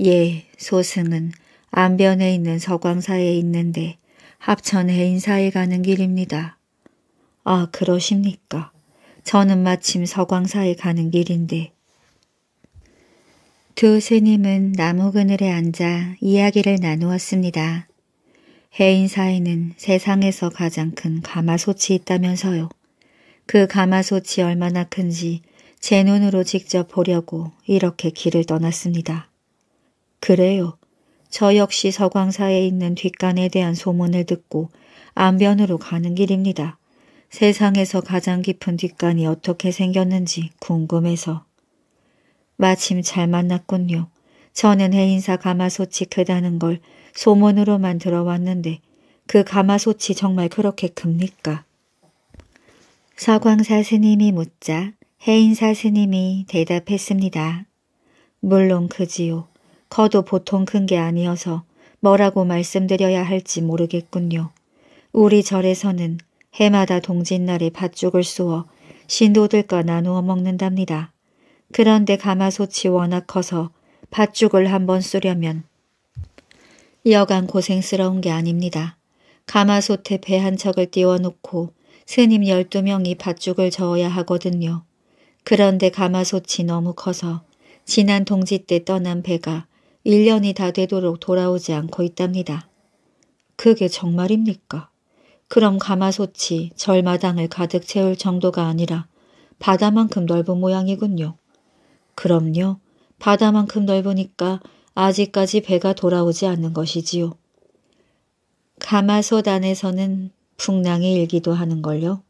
예, 소승은 안변에 있는 서광사에 있는데 합천해 인사에 가는 길입니다. 아, 그러십니까? 저는 마침 서광사에 가는 길인데. 두 스님은 나무 그늘에 앉아 이야기를 나누었습니다. 해인사에는 세상에서 가장 큰 가마솥이 있다면서요. 그 가마솥이 얼마나 큰지 제 눈으로 직접 보려고 이렇게 길을 떠났습니다. 그래요. 저 역시 서광사에 있는 뒷간에 대한 소문을 듣고 안변으로 가는 길입니다. 세상에서 가장 깊은 뒷간이 어떻게 생겼는지 궁금해서. 마침 잘 만났군요. 저는 해인사 가마솥이 크다는 걸 소문으로만 들어왔는데 그 가마솥이 정말 그렇게 큽니까? 서광사 스님이 묻자 해인사 스님이 대답했습니다. 물론 그지요. 커도 보통 큰 게 아니어서 뭐라고 말씀드려야 할지 모르겠군요. 우리 절에서는 해마다 동짓날에 팥죽을 쏘어 신도들과 나누어 먹는답니다. 그런데 가마솥이 워낙 커서 팥죽을 한번 쏘려면 여간 고생스러운 게 아닙니다. 가마솥에 배 한 척을 띄워놓고 스님 열두 명이 밧죽을 저어야 하거든요. 그런데 가마솥이 너무 커서 지난 동지 때 떠난 배가 1년이 다 되도록 돌아오지 않고 있답니다. 그게 정말입니까? 그럼 가마솥이 절마당을 가득 채울 정도가 아니라 바다만큼 넓은 모양이군요. 그럼요. 바다만큼 넓으니까 아직까지 배가 돌아오지 않는 것이지요. 가마솥 안에서는 풍랑에 일기도 하는걸요.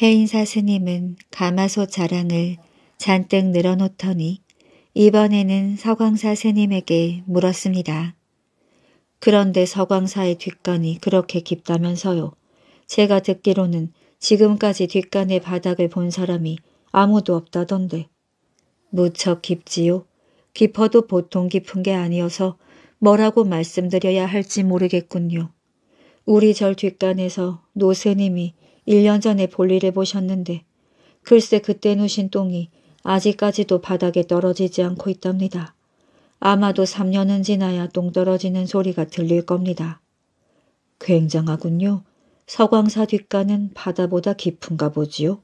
해인사 스님은 가마솥 자랑을 잔뜩 늘어놓더니 이번에는 서광사 스님에게 물었습니다. 그런데 서광사의 뒷간이 그렇게 깊다면서요. 제가 듣기로는 지금까지 뒷간의 바닥을 본 사람이 아무도 없다던데. 무척 깊지요. 깊어도 보통 깊은 게 아니어서 뭐라고 말씀드려야 할지 모르겠군요. 우리 절 뒷간에서 노세님이 1년 전에 볼일을 보셨는데 글쎄 그때 누신 똥이 아직까지도 바닥에 떨어지지 않고 있답니다. 아마도 3년은 지나야 똥 떨어지는 소리가 들릴 겁니다. 굉장하군요. 서광사 뒷간은 바다보다 깊은가 보지요?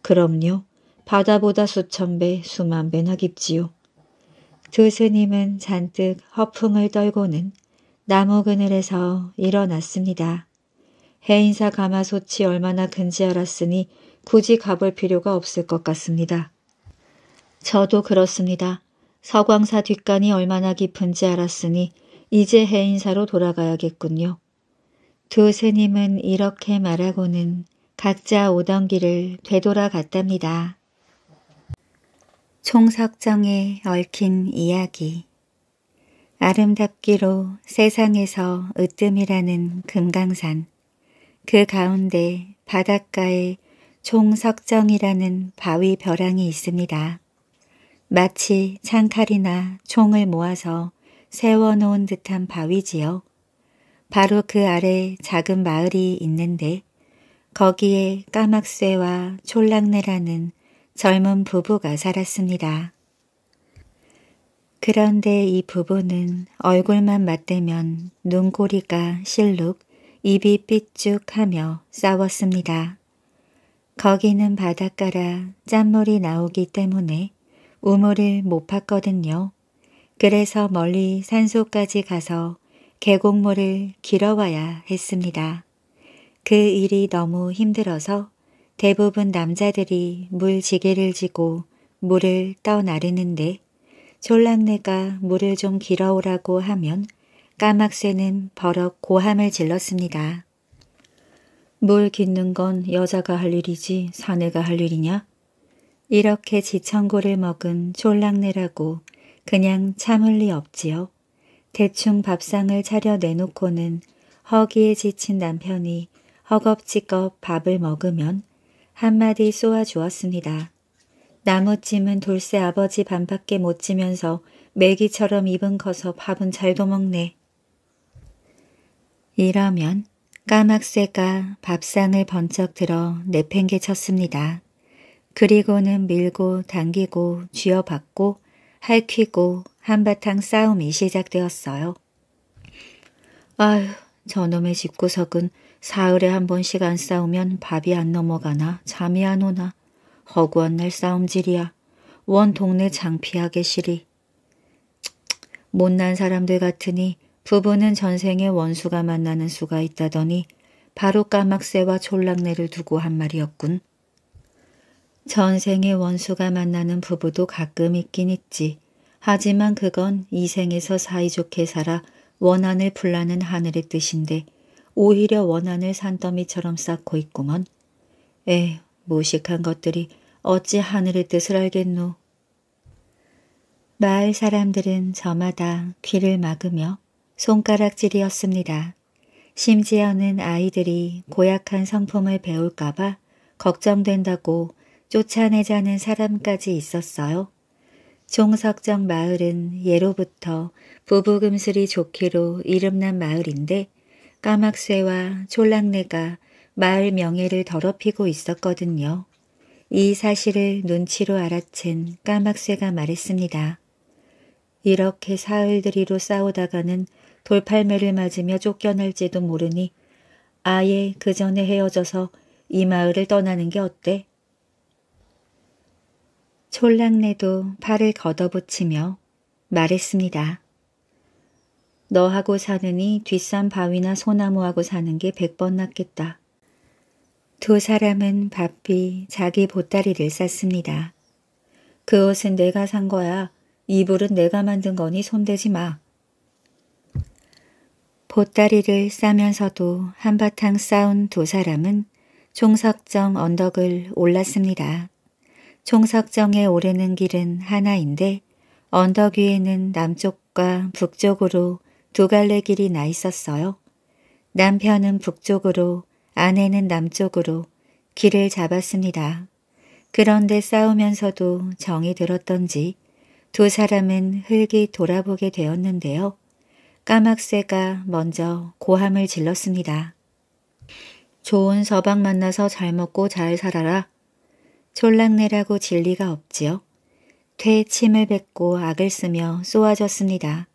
그럼요. 바다보다 수천 배, 수만 배나 깊지요. 드 스님은 잔뜩 허풍을 떨고는 나무 그늘에서 일어났습니다. 해인사 가마솥이 얼마나 큰지 알았으니 굳이 가볼 필요가 없을 것 같습니다. 저도 그렇습니다. 서광사 뒷간이 얼마나 깊은지 알았으니 이제 해인사로 돌아가야겠군요. 두 스님은 이렇게 말하고는 각자 오던 길을 되돌아갔답니다. 총석정에 얽힌 이야기 아름답기로 세상에서 으뜸이라는 금강산 그 가운데 바닷가에 총석정이라는 바위 벼랑이 있습니다. 마치 창칼이나 총을 모아서 세워놓은 듯한 바위지요. 바로 그 아래 작은 마을이 있는데 거기에 까막쇠와 촐랑내라는 젊은 부부가 살았습니다. 그런데 이 부부는 얼굴만 맞대면 눈꼬리가 실룩, 입이 삐죽하며 싸웠습니다. 거기는 바닷가라 짠물이 나오기 때문에 우물을 못 팠거든요. 그래서 멀리 산소까지 가서 계곡물을 길어와야 했습니다. 그 일이 너무 힘들어서 대부분 남자들이 물지게를 지고 물을 떠나르는데 졸랑내가 물을 좀 길어오라고 하면 까막새는 버럭 고함을 질렀습니다. 물긷는건 여자가 할 일이지 사내가 할 일이냐? 이렇게 지천고를 먹은 졸랑내라고 그냥 참을 리 없지요. 대충 밥상을 차려 내놓고는 허기에 지친 남편이 허겁지겁 밥을 먹으면 한마디 쏘아주었습니다. 나무찜은 돌쇠 아버지 반밖에 못 지면서 메기처럼 입은 커서 밥은 잘도 먹네. 이러면 까막쇠가 밥상을 번쩍 들어 내팽개쳤습니다. 그리고는 밀고 당기고 쥐어박고 할퀴고 한바탕 싸움이 시작되었어요. 아휴 저놈의 집구석은 사흘에 한 번씩 안 싸우면 밥이 안 넘어가나 잠이 안 오나 허구한 날 싸움질이야. 원 동네 장피하게 시리. 못난 사람들 같으니 부부는 전생에 원수가 만나는 수가 있다더니 바로 까막새와 졸락내를 두고 한 말이었군. 전생에 원수가 만나는 부부도 가끔 있긴 있지. 하지만 그건 이 생에서 사이좋게 살아 원한을 풀라는 하늘의 뜻인데 오히려 원한을 산더미처럼 쌓고 있구먼. 에, 무식한 것들이 어찌 하늘의 뜻을 알겠노? 마을 사람들은 저마다 귀를 막으며 손가락질이었습니다. 심지어는 아이들이 고약한 성품을 배울까봐 걱정된다고 쫓아내자는 사람까지 있었어요. 종석정 마을은 예로부터 부부금슬이 좋기로 이름난 마을인데 까막쇠와 촐랑내가 마을 명예를 더럽히고 있었거든요. 이 사실을 눈치로 알아챈 까막쇠가 말했습니다. 이렇게 사흘들이로 싸우다가는 돌팔매를 맞으며 쫓겨날지도 모르니 아예 그 전에 헤어져서 이 마을을 떠나는 게 어때? 촐랑내도 팔을 걷어붙이며 말했습니다. 너하고 사느니 뒷산 바위나 소나무하고 사는 게 백번 낫겠다. 두 사람은 바삐 자기 보따리를 쌌습니다. 그 옷은 내가 산 거야. 이불은 내가 만든 거니 손대지 마. 보따리를 싸면서도 한바탕 싸운 두 사람은 총석정 언덕을 올랐습니다. 총석정에 오르는 길은 하나인데 언덕 위에는 남쪽과 북쪽으로 두 갈래 길이 나 있었어요. 남편은 북쪽으로 아내는 남쪽으로 길을 잡았습니다. 그런데 싸우면서도 정이 들었던지 두 사람은 흙이 돌아보게 되었는데요. 까막새가 먼저 고함을 질렀습니다. 좋은 서방 만나서 잘 먹고 잘 살아라. 촐락내라고 진리가 없지요. 퇴 침을 뱉고 악을 쓰며 쏘아졌습니다.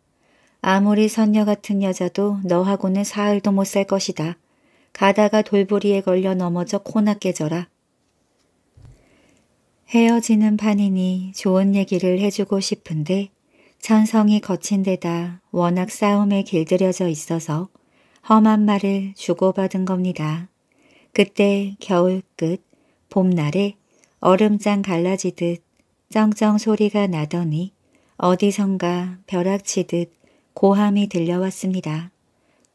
아무리 선녀 같은 여자도 너하고는 사흘도 못 살 것이다. 가다가 돌부리에 걸려 넘어져 코나 깨져라. 헤어지는 판이니 좋은 얘기를 해주고 싶은데 천성이 거친 데다 워낙 싸움에 길들여져 있어서 험한 말을 주고받은 겁니다. 그때 겨울 끝 봄날에 얼음장 갈라지듯 쩡쩡 소리가 나더니 어디선가 벼락치듯 고함이 들려왔습니다.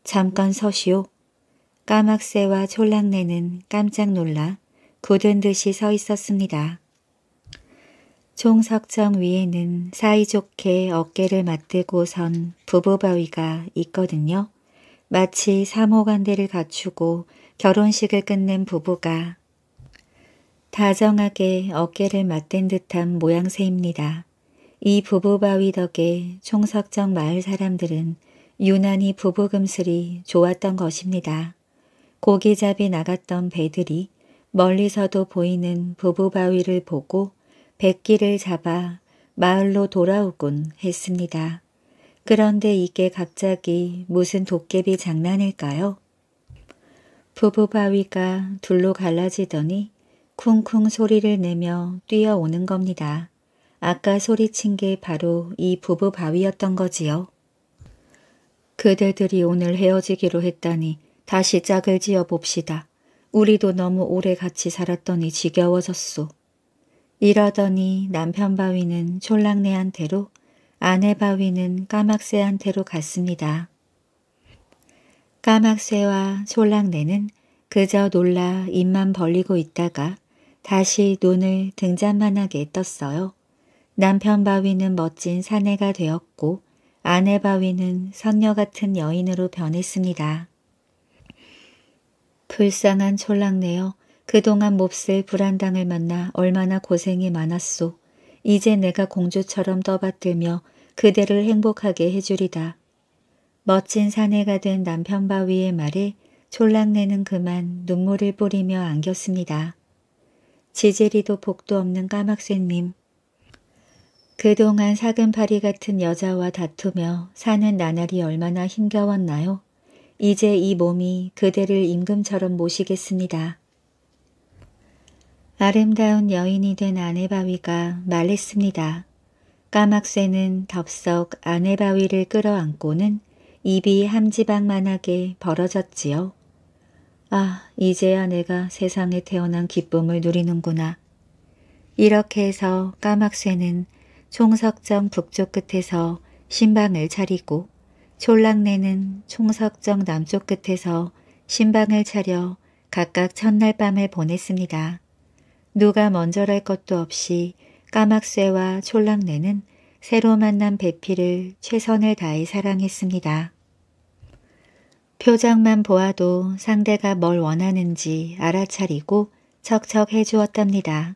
잠깐 서시오. 까막새와 촐랑내는 깜짝 놀라 굳은 듯이 서 있었습니다. 총석정 위에는 사이좋게 어깨를 맞대고 선 부부바위가 있거든요. 마치 사모관대를 갖추고 결혼식을 끝낸 부부가 다정하게 어깨를 맞댄 듯한 모양새입니다. 이 부부바위 덕에 총석정 마을 사람들은 유난히 부부금슬이 좋았던 것입니다. 고기잡이 나갔던 배들이 멀리서도 보이는 부부바위를 보고 백기를 잡아 마을로 돌아오곤 했습니다. 그런데 이게 갑자기 무슨 도깨비 장난일까요? 부부바위가 둘로 갈라지더니 쿵쿵 소리를 내며 뛰어오는 겁니다. 아까 소리친 게 바로 이 부부바위였던 거지요. 그대들이 오늘 헤어지기로 했다니 다시 짝을 지어 봅시다. 우리도 너무 오래 같이 살았더니 지겨워졌소. 이러더니 남편 바위는 촐랑네한테로 아내 바위는 까막새한테로 갔습니다. 까막새와 촐랑네는 그저 놀라 입만 벌리고 있다가 다시 눈을 등잔만하게 떴어요. 남편 바위는 멋진 사내가 되었고 아내 바위는 선녀 같은 여인으로 변했습니다. 불쌍한 촐락내어 그동안 몹쓸 불안당을 만나 얼마나 고생이 많았소. 이제 내가 공주처럼 떠받들며 그대를 행복하게 해주리다. 멋진 사내가 된 남편 바위의 말에 촐락내는 그만 눈물을 뿌리며 안겼습니다. 지지이도 복도 없는 까막쇠님. 그동안 사근파리 같은 여자와 다투며 사는 나날이 얼마나 힘겨웠나요? 이제 이 몸이 그대를 임금처럼 모시겠습니다. 아름다운 여인이 된아내바위가 말했습니다. 까막새는 덥석 아내바위를 끌어안고는 입이 함지방만하게 벌어졌지요. 아, 이제야 내가 세상에 태어난 기쁨을 누리는구나. 이렇게 해서 까막새는 총석정 북쪽 끝에서 신방을 차리고 촐랑내는 총석정 남쪽 끝에서 신방을 차려 각각 첫날 밤을 보냈습니다. 누가 먼저랄 것도 없이 까막쇠와 촐랑내는 새로 만난 배피를 최선을 다해 사랑했습니다. 표정만 보아도 상대가 뭘 원하는지 알아차리고 척척해 주었답니다.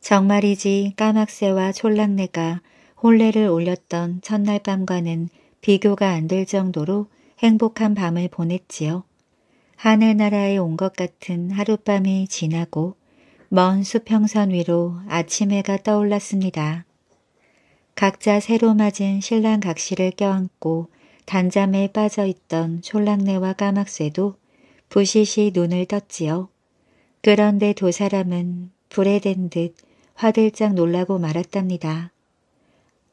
정말이지 까막새와 촐랑내가 혼례를 올렸던 첫날 밤과는 비교가 안 될 정도로 행복한 밤을 보냈지요. 하늘나라에 온 것 같은 하룻밤이 지나고 먼 수평선 위로 아침 해가 떠올랐습니다. 각자 새로 맞은 신랑 각시를 껴안고 단잠에 빠져있던 촐랑내와 까막새도 부시시 눈을 떴지요. 그런데 두 사람은 불에 댄 듯 화들짝 놀라고 말았답니다.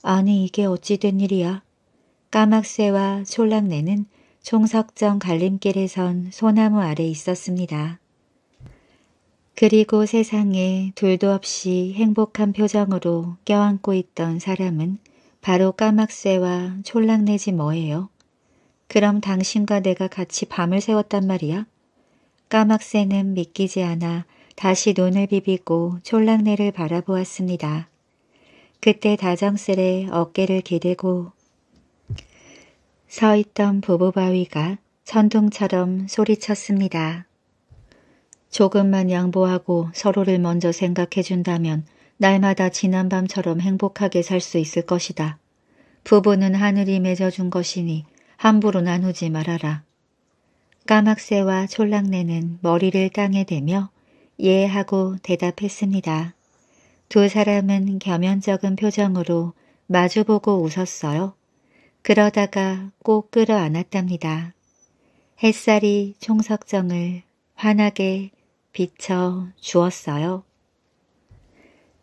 아니 이게 어찌 된 일이야? 까막새와 촐랑내는 총석정 갈림길에선 소나무 아래 있었습니다. 그리고 세상에 둘도 없이 행복한 표정으로 껴안고 있던 사람은 바로 까막새와 촐랑내지 뭐예요? 그럼 당신과 내가 같이 밤을 새웠단 말이야? 까막새는 믿기지 않아 다시 눈을 비비고 촐랑내를 바라보았습니다. 그때 다정스레 어깨를 기대고 서 있던 부부바위가 천둥처럼 소리쳤습니다. 조금만 양보하고 서로를 먼저 생각해준다면 날마다 지난 밤처럼 행복하게 살 수 있을 것이다. 부부는 하늘이 맺어준 것이니 함부로 나누지 말아라. 까막새와 촐랑내는 머리를 땅에 대며 예 하고 대답했습니다. 두 사람은 겸연쩍은 표정으로 마주보고 웃었어요. 그러다가 꼭 끌어안았답니다. 햇살이 총석정을 환하게 비춰 주었어요.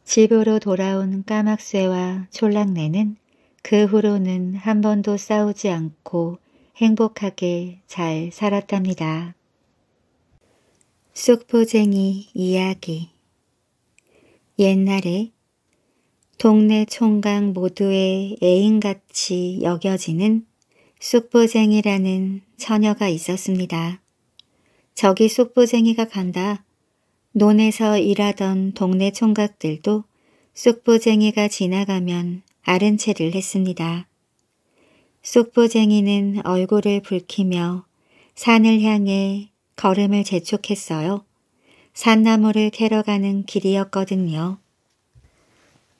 집으로 돌아온 까막쇠와 촐랑내는 그 후로는 한 번도 싸우지 않고 행복하게 잘 살았답니다. 쑥포쟁이 이야기 옛날에 동네 총각 모두의 애인같이 여겨지는 쑥보쟁이라는 처녀가 있었습니다. 저기 쑥보쟁이가 간다. 논에서 일하던 동네 총각들도 쑥보쟁이가 지나가면 아른채를 했습니다. 쑥보쟁이는 얼굴을 붉히며 산을 향해 걸음을 재촉했어요. 산나무를 캐러 가는 길이었거든요.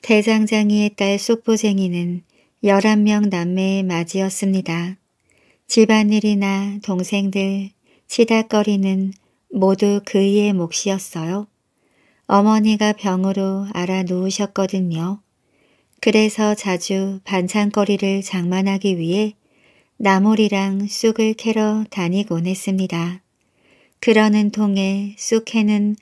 대장장이의 딸 소포쟁이는 11명 남매의 맞이었습니다. 집안일이나 동생들, 치닥거리는 모두 그의 몫이었어요. 어머니가 병으로 알아 누우셨거든요. 그래서 자주 반찬거리를 장만하기 위해 나물이랑 쑥을 캐러 다니곤 했습니다. 그러는 통에 쑥해는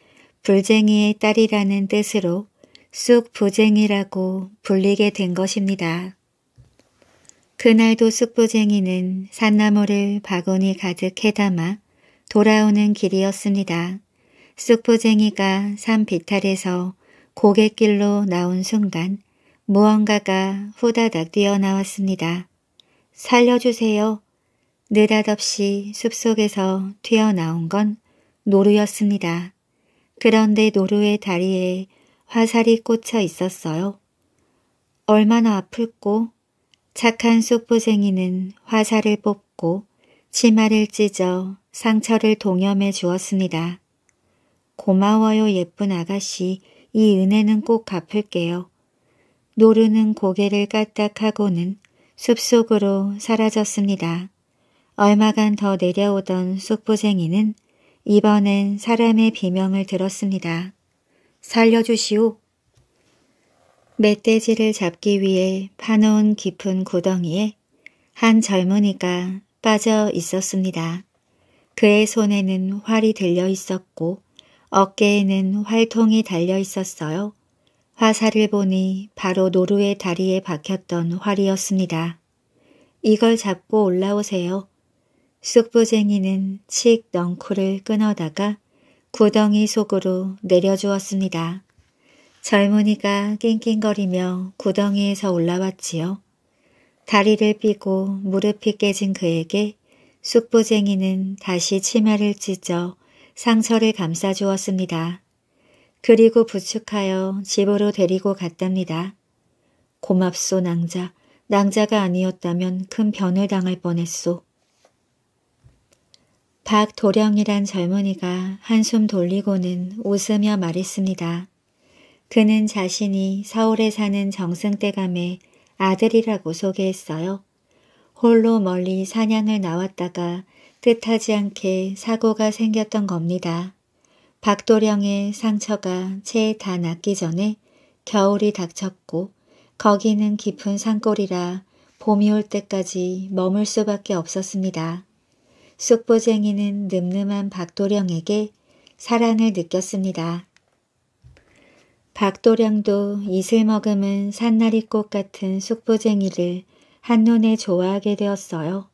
불쟁이의 딸이라는 뜻으로 쑥부쟁이라고 불리게 된 것입니다. 그날도 쑥부쟁이는 산나물을 바구니 가득 해담아 돌아오는 길이었습니다. 쑥부쟁이가 산 비탈에서 고갯길로 나온 순간 무언가가 후다닥 뛰어나왔습니다. 살려주세요. 느닷없이 숲속에서 튀어나온 건 노루였습니다. 그런데 노루의 다리에 화살이 꽂혀 있었어요. 얼마나 아플고 착한 쑥부생이는 화살을 뽑고 치마를 찢어 상처를 동염해 주었습니다. 고마워요 예쁜 아가씨 이 은혜는 꼭 갚을게요. 노루는 고개를 까딱하고는 숲속으로 사라졌습니다. 얼마간 더 내려오던 쑥부생이는 이번엔 사람의 비명을 들었습니다. 살려주시오. 멧돼지를 잡기 위해 파놓은 깊은 구덩이에 한 젊은이가 빠져 있었습니다. 그의 손에는 활이 들려 있었고 어깨에는 활통이 달려 있었어요. 화살을 보니 바로 노루의 다리에 박혔던 활이었습니다. 이걸 잡고 올라오세요. 쑥부쟁이는 칙 넝쿨을 끊어다가 구덩이 속으로 내려주었습니다. 젊은이가 낑낑거리며 구덩이에서 올라왔지요. 다리를 삐고 무릎이 깨진 그에게 숙부쟁이는 다시 치마를 찢어 상처를 감싸주었습니다. 그리고 부축하여 집으로 데리고 갔답니다. 고맙소 낭자, 낭자가 아니었다면 큰 변을 당할 뻔했소. 박도령이란 젊은이가 한숨 돌리고는 웃으며 말했습니다. 그는 자신이 서울에 사는 정승대감의 아들이라고 소개했어요. 홀로 멀리 사냥을 나왔다가 뜻하지 않게 사고가 생겼던 겁니다. 박도령의 상처가 채 다 낫기 전에 겨울이 닥쳤고 거기는 깊은 산골이라 봄이 올 때까지 머물 수밖에 없었습니다. 숙보쟁이는 늠름한 박도령에게 사랑을 느꼈습니다. 박도령도 이슬 머금은 산나리꽃 같은 숙보쟁이를 한눈에 좋아하게 되었어요.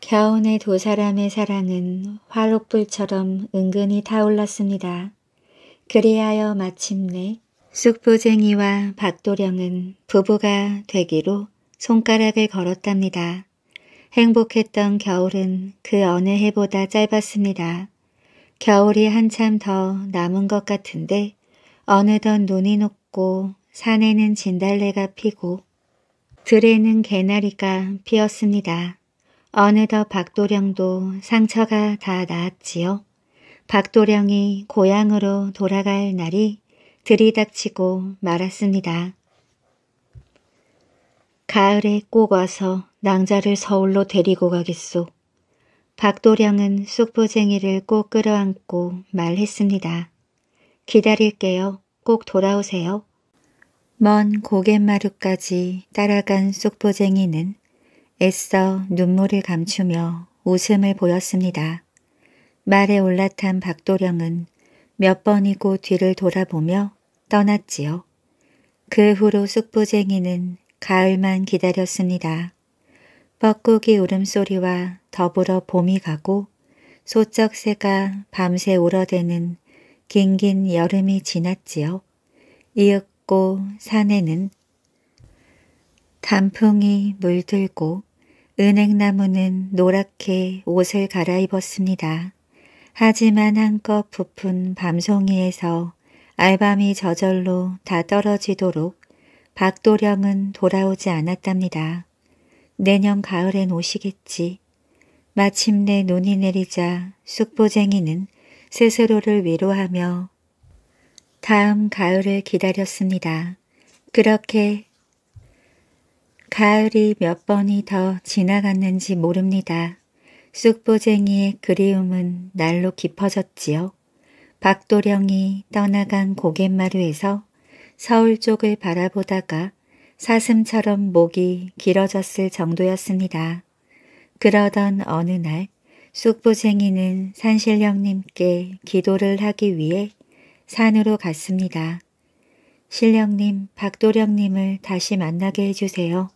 겨운의 두 사람의 사랑은 화롯불처럼 은근히 타올랐습니다. 그리하여 마침내 숙보쟁이와 박도령은 부부가 되기로 손가락을 걸었답니다. 행복했던 겨울은 그 어느 해보다 짧았습니다. 겨울이 한참 더 남은 것 같은데 어느덧 눈이 녹고 산에는 진달래가 피고 들에는 개나리가 피었습니다. 어느덧 박도령도 상처가 다 나았지요. 박도령이 고향으로 돌아갈 날이 들이닥치고 말았습니다. 가을에 꼭 와서 낭자를 서울로 데리고 가겠소. 박도령은 쑥부쟁이를 꼭 끌어안고 말했습니다. 기다릴게요. 꼭 돌아오세요. 먼 고갯마루까지 따라간 쑥부쟁이는 애써 눈물을 감추며 웃음을 보였습니다. 말에 올라탄 박도령은 몇 번이고 뒤를 돌아보며 떠났지요. 그 후로 쑥부쟁이는 가을만 기다렸습니다. 뻐꾸기 울음소리와 더불어 봄이 가고 소쩍새가 밤새 울어대는 긴긴 여름이 지났지요. 이윽고 산에는 단풍이 물들고 은행나무는 노랗게 옷을 갈아입었습니다. 하지만 한껏 부푼 밤송이에서 알밤이 저절로 다 떨어지도록 박도령은 돌아오지 않았답니다. 내년 가을엔 오시겠지. 마침내 눈이 내리자 쑥보쟁이는 스스로를 위로하며 다음 가을을 기다렸습니다. 그렇게 가을이 몇 번이 더 지나갔는지 모릅니다. 쑥보쟁이의 그리움은 날로 깊어졌지요. 박도령이 떠나간 고갯마루에서 서울 쪽을 바라보다가 사슴처럼 목이 길어졌을 정도였습니다. 그러던 어느 날 쑥부쟁이는 산신령님께 기도를 하기 위해 산으로 갔습니다. 신령님, 박도령님을 다시 만나게 해주세요.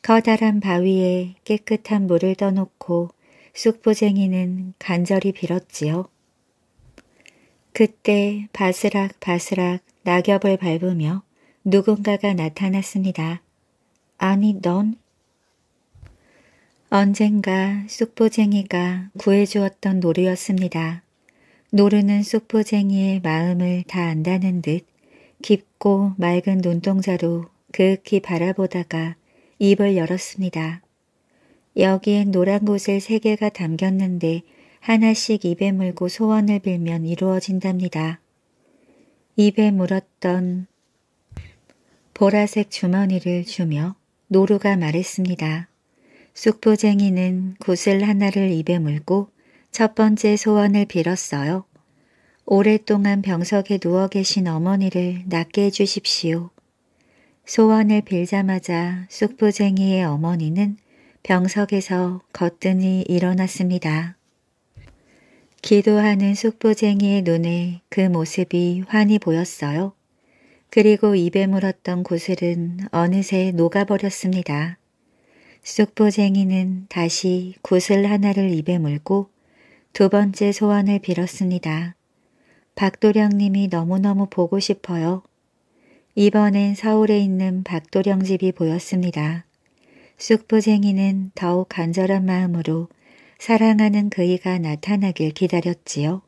커다란 바위에 깨끗한 물을 떠놓고 쑥부쟁이는 간절히 빌었지요. 그때 바스락바스락 낙엽을 밟으며 누군가가 나타났습니다. 아니 넌? 언젠가 쑥보쟁이가 구해주었던 노루였습니다. 노루는 쑥보쟁이의 마음을 다 안다는 듯 깊고 맑은 눈동자로 그윽히 바라보다가 입을 열었습니다. 여기엔 노란 곳을 세 개가 담겼는데 하나씩 입에 물고 소원을 빌면 이루어진답니다. 입에 물었던 보라색 주머니를 주며 노루가 말했습니다. 쑥부쟁이는 구슬 하나를 입에 물고 첫 번째 소원을 빌었어요. 오랫동안 병석에 누워 계신 어머니를 낫게 해주십시오. 소원을 빌자마자 쑥부쟁이의 어머니는 병석에서 거뜬히 일어났습니다. 기도하는 쑥부쟁이의 눈에 그 모습이 환히 보였어요. 그리고 입에 물었던 구슬은 어느새 녹아버렸습니다. 쑥보쟁이는 다시 구슬 하나를 입에 물고 두 번째 소원을 빌었습니다. 박도령님이 너무너무 보고 싶어요. 이번엔 서울에 있는 박도령 집이 보였습니다. 쑥부쟁이는 더욱 간절한 마음으로 사랑하는 그이가 나타나길 기다렸지요.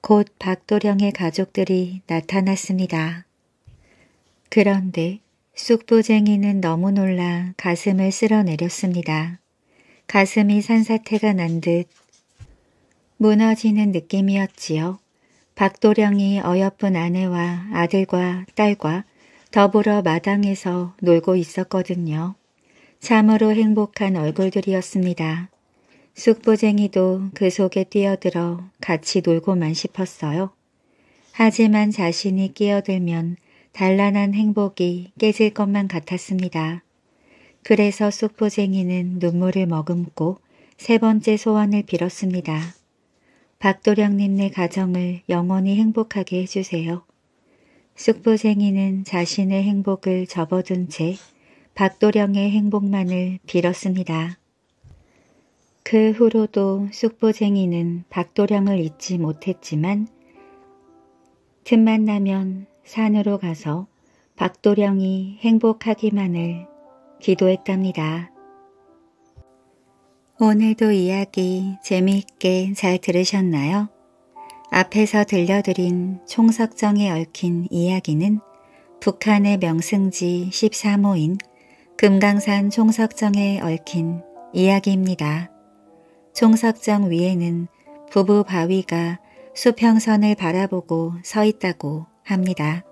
곧 박도령의 가족들이 나타났습니다. 그런데 쑥도쟁이는 너무 놀라 가슴을 쓸어내렸습니다. 가슴이 산사태가 난 듯 무너지는 느낌이었지요. 박도령이 어여쁜 아내와 아들과 딸과 더불어 마당에서 놀고 있었거든요. 참으로 행복한 얼굴들이었습니다. 쑥보쟁이도 그 속에 뛰어들어 같이 놀고만 싶었어요. 하지만 자신이 끼어들면 단란한 행복이 깨질 것만 같았습니다. 그래서 쑥포쟁이는 눈물을 머금고 세 번째 소원을 빌었습니다. 박도령님네 가정을 영원히 행복하게 해주세요. 쑥포쟁이는 자신의 행복을 접어둔 채 박도령의 행복만을 빌었습니다. 그 후로도 쑥포쟁이는 박도령을 잊지 못했지만 틈만 나면 산으로 가서 박도령이 행복하기만을 기도했답니다. 오늘도 이야기 재미있게 잘 들으셨나요? 앞에서 들려드린 총석정에 얽힌 이야기는 북한의 명승지 13호인 금강산 총석정에 얽힌 이야기입니다. 총석정 위에는 부부 바위가 수평선을 바라보고 서 있다고 합니다.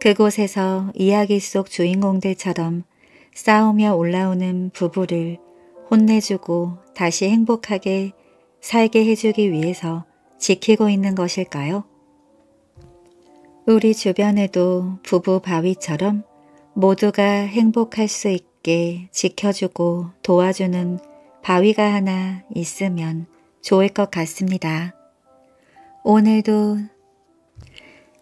그곳에서 이야기 속 주인공들처럼 싸우며 올라오는 부부를 혼내주고 다시 행복하게 살게 해주기 위해서 지키고 있는 것일까요? 우리 주변에도 부부 바위처럼 모두가 행복할 수 있게 지켜주고 도와주는 바위가 하나 있으면 좋을 것 같습니다. 오늘도